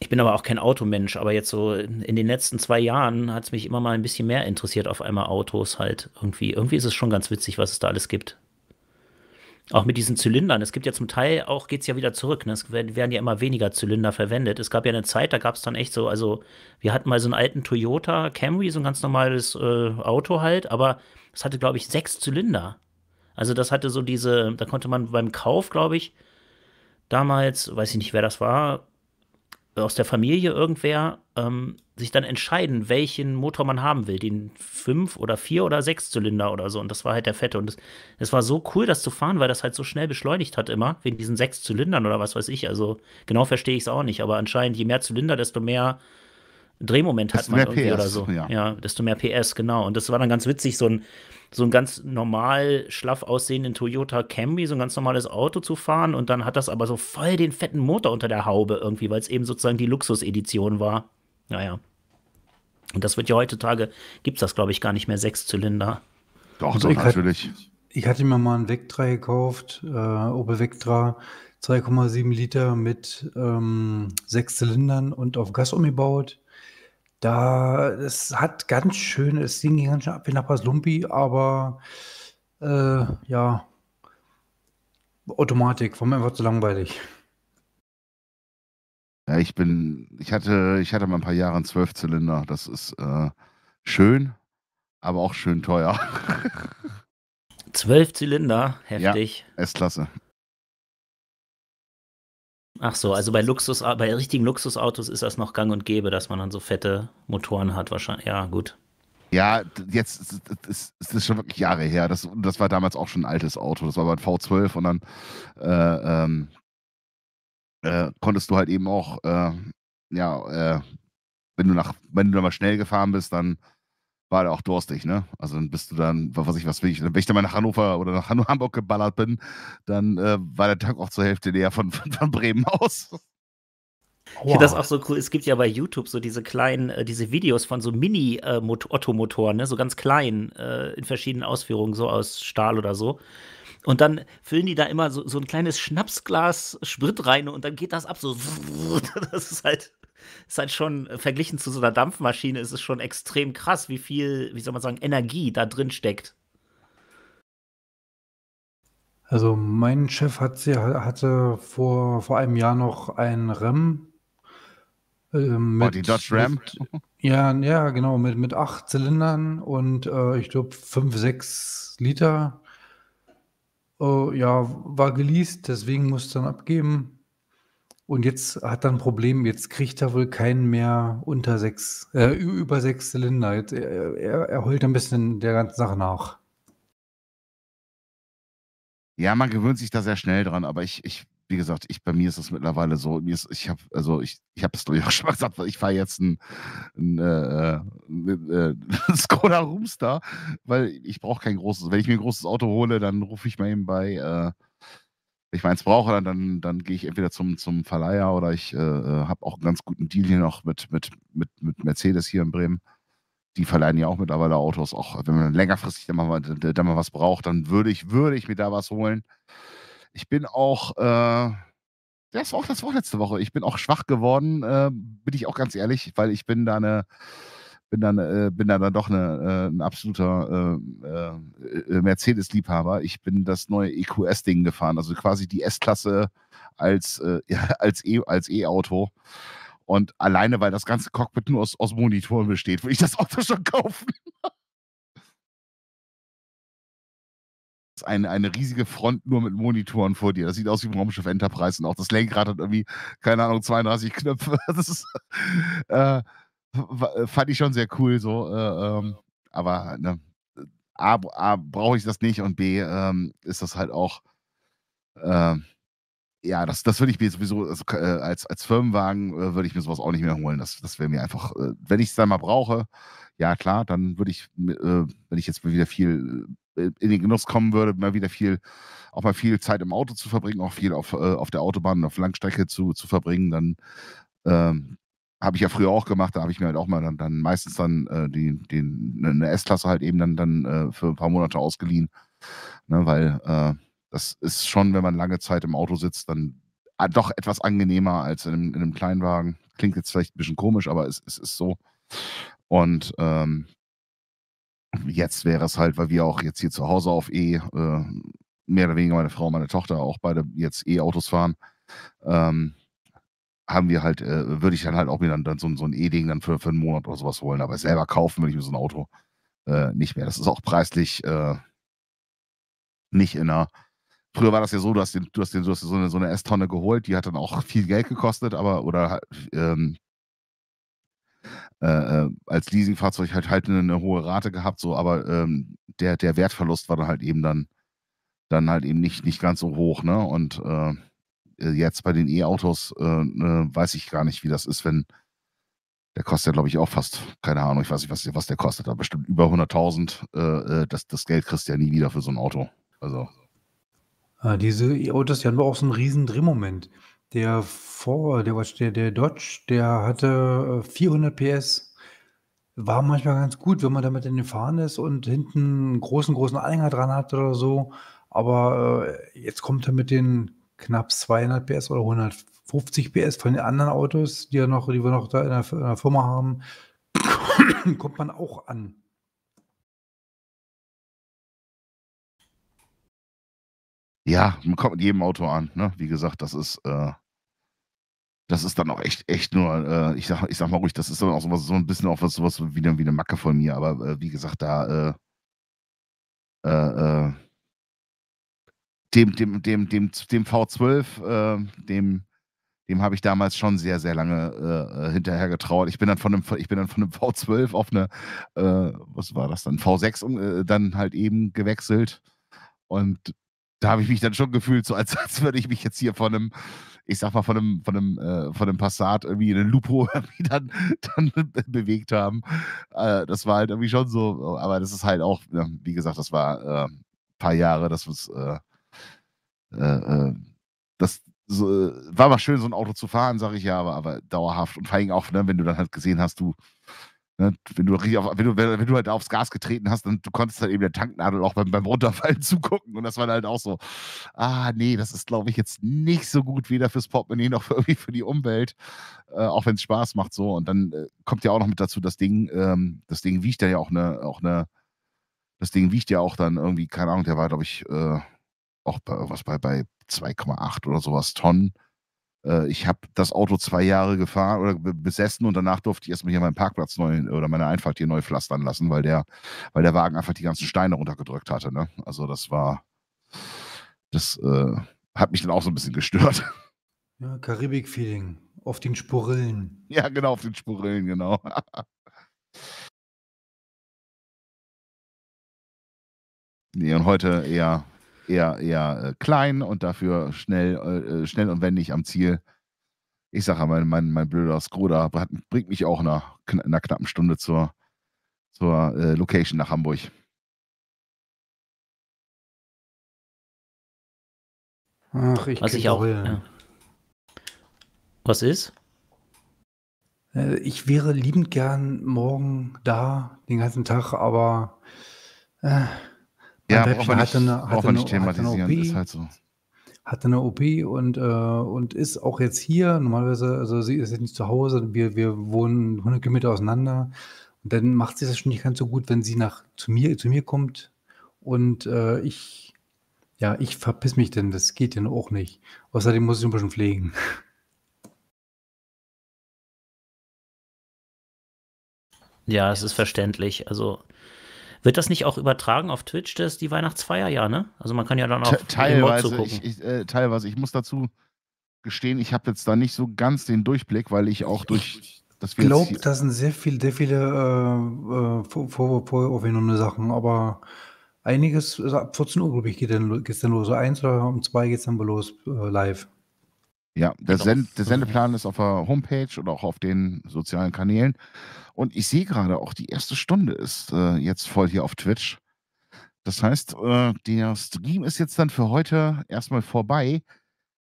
Ich bin aber auch kein Automensch, aber jetzt so in den letzten zwei Jahren hat es mich immer mal ein bisschen mehr interessiert, auf einmal Autos halt irgendwie. Irgendwie ist es schon ganz witzig, was es da alles gibt. Auch mit diesen Zylindern. Es gibt ja zum Teil auch, geht es ja wieder zurück. Ne? Es werden ja immer weniger Zylinder verwendet. Es gab ja eine Zeit, da gab es dann echt so, also wir hatten mal so einen alten Toyota Camry, so ein ganz normales äh, Auto halt, aber es hatte, glaube ich, sechs Zylinder. Also das hatte so diese, da konnte man beim Kauf, glaube ich, damals, weiß ich nicht, wer das war, aus der Familie irgendwer, ähm, sich dann entscheiden, welchen Motor man haben will, den 5 oder 4 oder 6 Zylinder oder so. Und das war halt der fette. Und es war so cool, das zu fahren, weil das halt so schnell beschleunigt hat immer, wegen diesen 6 Zylindern oder was weiß ich. Also genau verstehe ich es auch nicht. Aber anscheinend, je mehr Zylinder, desto mehr Drehmoment desto hat man irgendwie PS, oder so. Ja. ja. desto mehr PS, genau. Und das war dann ganz witzig, so ein, so ein ganz normal schlaff aussehenden Toyota Camry, so ein ganz normales Auto zu fahren. Und dann hat das aber so voll den fetten Motor unter der Haube irgendwie, weil es eben sozusagen die Luxus-Edition war. Naja. Und das wird ja heutzutage, gibt es das, glaube ich, gar nicht mehr, Sechszylinder. Doch, also doch natürlich. Hatte, ich hatte mir mal einen Vectra gekauft, äh, Opel Vectra, 2,7 Liter mit ähm, sechs Zylindern und auf Gas umgebaut. Da, es hat ganz schön, es ging ganz schön ab wie nach Paslumpi, aber äh, ja, Automatik, war mir einfach zu langweilig. Ja, ich bin, ich hatte, ich hatte mal ein paar Jahre einen Zwölfzylinder. Das ist äh, schön, aber auch schön teuer. [LAUGHS] Zwölf Zylinder, heftig. Ja, S-Klasse. Ach so, also bei Luxus, bei richtigen Luxusautos ist das noch gang und gäbe, dass man dann so fette Motoren hat wahrscheinlich. Ja, gut. Ja, jetzt ist, ist, ist schon wirklich Jahre her. Das, das war damals auch schon ein altes Auto. Das war bei V12 und dann äh, ähm, äh, konntest du halt eben auch, äh, ja, äh, wenn du nach, wenn du mal schnell gefahren bist, dann war ja auch durstig, ne? Also dann bist du dann, was weiß ich, was will ich, wenn ich dann mal nach Hannover oder nach [LAUGHS] Hamburg geballert bin, dann äh, war der Tank auch zur Hälfte leer von, von, von Bremen aus. Wow. Ich finde das auch so cool. Es gibt ja bei YouTube so diese kleinen, äh, diese Videos von so Mini-Otto-Motoren, äh, ne? so ganz klein äh, in verschiedenen Ausführungen, so aus Stahl oder so. Und dann füllen die da immer so, so ein kleines Schnapsglas Sprit rein und dann geht das ab. So, [LAUGHS] das ist halt ist halt schon, äh, verglichen zu so einer Dampfmaschine, ist es schon extrem krass, wie viel, wie soll man sagen, Energie da drin steckt. Also mein Chef hat, hatte vor, vor einem Jahr noch ein RAM. Äh, oh, mit, oh, die Dodge Ram? Mit, [LAUGHS] ja, ja, genau, mit, mit acht Zylindern und äh, ich glaube fünf, sechs Liter. Äh, ja, war geleast, deswegen musste dann abgeben. Und jetzt hat er ein Problem, jetzt kriegt er wohl keinen mehr unter sechs, äh, über sechs Zylinder. Jetzt, äh, er, er, heult ein bisschen der ganzen Sache nach. Ja, man gewöhnt sich da sehr schnell dran, aber ich, ich wie gesagt, ich, bei mir ist das mittlerweile so, mir ist, ich habe, also ich, ich habe es auch schon mal gesagt, ich fahre jetzt einen äh, äh, Skoda Roomstar, weil ich äh, äh, [LAUGHS] brauche kein großes. Wenn ich mir ein großes Auto hole, dann rufe ich mal eben bei äh, ich meins brauche, dann, dann, dann gehe ich entweder zum, zum Verleiher oder ich äh, äh habe auch einen ganz guten Deal hier noch mit, mit, mit, mit Mercedes hier in Bremen. Die verleihen ja auch mittlerweile Autos. Auch wenn man längerfristig dann mal, dann mal was braucht, dann würde ich, würde ich mir da was holen. Ich bin auch, äh, das war auch das war letzte Woche. Ich bin auch schwach geworden, äh, bin ich auch ganz ehrlich, weil ich bin da eine bin dann, äh, bin dann, doch eine, äh, ein absoluter äh, äh, äh Mercedes-Liebhaber. Ich bin das neue EQS-Ding gefahren, also quasi die S-Klasse als, äh, [LAUGHS] e, als E-Auto. Als e Und alleine, weil das ganze Cockpit nur aus, aus Monitoren besteht, würde ich das Auto schon kaufen. [LAUGHS] eine, eine riesige Front nur mit Monitoren vor dir. Das sieht aus wie ein Raumschiff Enterprise und auch das Lenkrad hat irgendwie, keine Ahnung, 32 Knöpfe. [LAUGHS] Das ist, äh, äh, fand ich schon sehr cool so. Äh, ähm, aber ne, A, A brauche ich das nicht und B ähm, ist das halt auch. Äh, ja, das, das würde ich mir sowieso also, äh, als, als Firmenwagen äh, würde ich mir sowas auch nicht mehr holen. Das, das wäre mir einfach, wenn ich es dann mal brauche, ja klar, dann würde ich, wenn ich jetzt mal wieder viel in den Genuss kommen würde, mal wieder viel, auch mal viel Zeit im Auto zu verbringen, auch viel auf, auf der Autobahn auf Langstrecke zu, zu verbringen, dann ähm, habe ich ja früher auch gemacht, da habe ich mir halt auch mal dann, dann meistens dann äh, die, die, eine S-Klasse halt eben dann, dann äh, für ein paar Monate ausgeliehen. Ne, weil äh, das ist schon, wenn man lange Zeit im Auto sitzt, dann ah, doch etwas angenehmer als in einem, in einem Kleinwagen. Klingt jetzt vielleicht ein bisschen komisch, aber es, es ist so. Und ähm, jetzt wäre es halt, weil wir auch jetzt hier zu Hause auf E, äh, mehr oder weniger meine Frau und meine Tochter auch beide jetzt E-Autos fahren, ähm, haben wir halt, äh, würde ich dann halt auch mir dann, dann so, so ein E-Ding dann für, für einen Monat oder sowas holen. Aber selber kaufen würde ich mir so ein Auto äh, nicht mehr. Das ist auch preislich äh, nicht in einer. Früher war das ja so, du hast, den, du hast, den, du hast so eine, so eine S-Tonne geholt, die hat dann auch viel Geld gekostet, aber oder ähm, äh, äh, als Leasingfahrzeug halt halt eine, hohe Rate gehabt, so, aber ähm, der, der Wertverlust war dann halt eben dann, dann halt eben nicht, nicht ganz so hoch, ne? Und äh, äh, jetzt bei den E-Autos äh, ne, weiß ich gar nicht, wie das ist, wenn der kostet, glaube ich, auch fast, keine Ahnung, ich weiß nicht, was, was der kostet, aber bestimmt über 100.000. Äh, äh, das, das Geld kriegst du ja nie wieder für so ein Auto. Also. Ja, ah, diese E-Autos, die haben auch so einen riesen Drehmoment. Der vor, der, der, der Dodge, der hatte 400 äh, PS. War manchmal ganz gut, wenn man damit in den Fahren ist und hinten einen großen, großen Anhänger dran hat oder so. Aber äh, jetzt kommt er mit den knapp 200 PS oder 150 PS von den anderen Autos, die, ja noch, die wir noch da in der, in der Firma haben, [COUGHS] kommt man auch an. Ja, man kommt mit jedem Auto an. Ne? Wie gesagt, das ist, äh, das ist dann auch echt, echt nur, äh, ich, sag, ich sag mal ruhig, das ist dann auch sowas, so ein bisschen auch was, sowas wie, eine, wie eine Macke von mir. Aber äh, wie gesagt, da, äh, äh, äh dem, dem, dem, dem, dem V12, äh, dem, dem habe ich damals schon sehr, sehr lange äh, äh hinterher getraut. Ich bin dann von einem, V12 [LAUGHS] auf eine, äh, was war das dann, V6 äh, dann halt eben gewechselt. Und da habe ich mich dann schon gefühlt, so als, [LAUGHS] als würde ich mich jetzt hier von einem, ich sag mal, von einem, von einem, äh, von einem Passat irgendwie in den Lupo [LAUGHS] irgendwie dann, dann bewegt haben. Äh, das war halt irgendwie schon so, aber das ist halt auch, wie gesagt, das war ein äh, paar Jahre, das ist, äh, äh, äh, das so, äh, war mal schön, so ein Auto zu fahren, sage ich ja, aber, aber dauerhaft. Und vor allem auch, ne, wenn du dann halt gesehen hast, du, ne, wenn du richtig auf, wenn du, wenn du halt aufs Gas getreten hast, dann du konntest halt eben der Tanknadel auch beim, beim Runterfallen [LAUGHS] zugucken. Und das war dann halt auch so, ah, nee, das ist, glaube ich, jetzt nicht so gut, weder fürs Portemonnaie noch für, [LAUGHS] irgendwie für die Umwelt, äh, auch wenn es Spaß macht. so Und dann äh, kommt ja auch noch mit dazu, das Ding, ähm, das Ding wiegt dann ja auch eine, auch eine, das Ding wiegt ja auch dann irgendwie, keine Ahnung, der war, glaube ich, äh, auch bei was bei, bei 2,8 oder sowas Tonnen. Äh, ich habe das Auto zwei Jahre gefahren oder besessen und danach durfte ich erstmal hier meinen Parkplatz neu oder meine Einfahrt hier neu pflastern lassen, weil der, weil der Wagen einfach die ganzen Steine runtergedrückt hatte. Ne? Also das war, das äh, hat mich dann auch so ein bisschen gestört. Ja, Karibik-Feeling. Auf den Sporillen. [LAUGHS] Ja, genau, auf den Sporillen, genau. [LAUGHS] nee, und heute eher, eher, eher äh, klein und dafür schnell, äh, äh, schnell und wendig am Ziel. Ich sage mal, mein, mein blöder Skoda bringt mich auch nach einer, knappen Stunde zur, zur äh, Location nach Hamburg. Ach, ich Was ich auch. Ja. Was ist? Ich wäre liebend gern morgen da, den ganzen Tag, aber ja, brauchen wir nicht, eine, brauchen wir nicht thematisieren, OP, ist halt so. Hatte eine OP und, äh, und ist auch jetzt hier. Normalerweise, also sie ist jetzt nicht zu Hause, wir, wir wohnen 100 Kilometer auseinander. Und dann macht sie das schon nicht ganz so gut, wenn sie nach, zu, mir, zu mir kommt und äh, ich, ja, ich verpiss mich denn, das geht ja auch nicht. Außerdem muss ich ein bisschen pflegen. Ja, es ist verständlich. Also wird das nicht auch übertragen auf Twitch, das ist die Weihnachtsfeier, ja, ne? Also man kann ja dann auch teilweise, Mod Ich, ich, äh, teilweise, ich muss dazu gestehen, ich habe jetzt da nicht so ganz den Durchblick, weil ich auch durch das Ich glaube, da sind sehr, viele, sehr viele äh, vorgenommene äh, vor, vor Sachen, aber einiges, also ab 14 Uhr, glaube ich, geht es dann, dann los. So eins oder um zwei geht es dann los äh, live. Ja, der, Send, der, Sendeplan ist auf der Homepage oder auch auf den sozialen Kanälen. Und ich sehe gerade auch, die erste Stunde ist äh, jetzt voll hier auf Twitch. Das heißt, äh, der Stream ist jetzt dann für heute erstmal vorbei.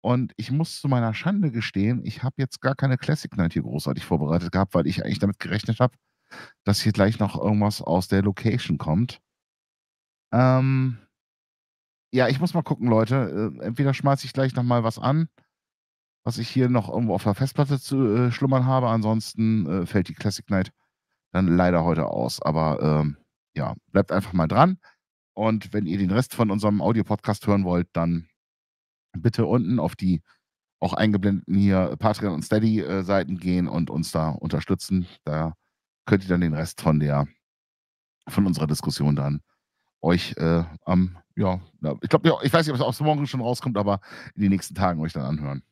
Und ich muss zu meiner Schande gestehen, ich habe jetzt gar keine Classic Night hier großartig vorbereitet gehabt, weil ich eigentlich damit gerechnet habe, dass hier gleich noch irgendwas aus der Location kommt. Ähm, ja, ich muss mal gucken, Leute. Äh, entweder schmeiße ich gleich nochmal was an was ich hier noch irgendwo auf der Festplatte zu äh, schlummern habe. Ansonsten äh, fällt die Classic Night dann leider heute aus. Aber ähm, ja, bleibt einfach mal dran. Und wenn ihr den Rest von unserem Audio-Podcast hören wollt, dann bitte unten auf die auch eingeblendeten hier Patreon und Steady-Seiten äh, gehen und uns da unterstützen. Da könnt ihr dann den Rest von der von unserer Diskussion dann euch äh, am, ja, ich glaube, ich weiß nicht, ob es auch morgen schon rauskommt, aber in den nächsten Tagen euch dann anhören.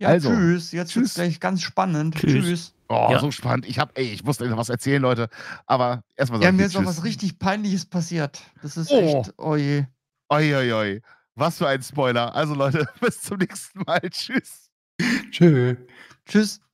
Ja, also, tschüss. Jetzt tschüss. gleich ganz spannend. Tschüss. tschüss. Oh, ja. so spannend. Ich hab, ey, ich musste was erzählen, Leute. Aber erstmal sagen. Ja, mir ist noch was richtig Peinliches passiert. Das ist oh. echt, oje. Oh oje, oje. Was für ein Spoiler. Also, Leute, [LAUGHS] bis zum nächsten Mal. Tschüss. Tschö. Tschüss.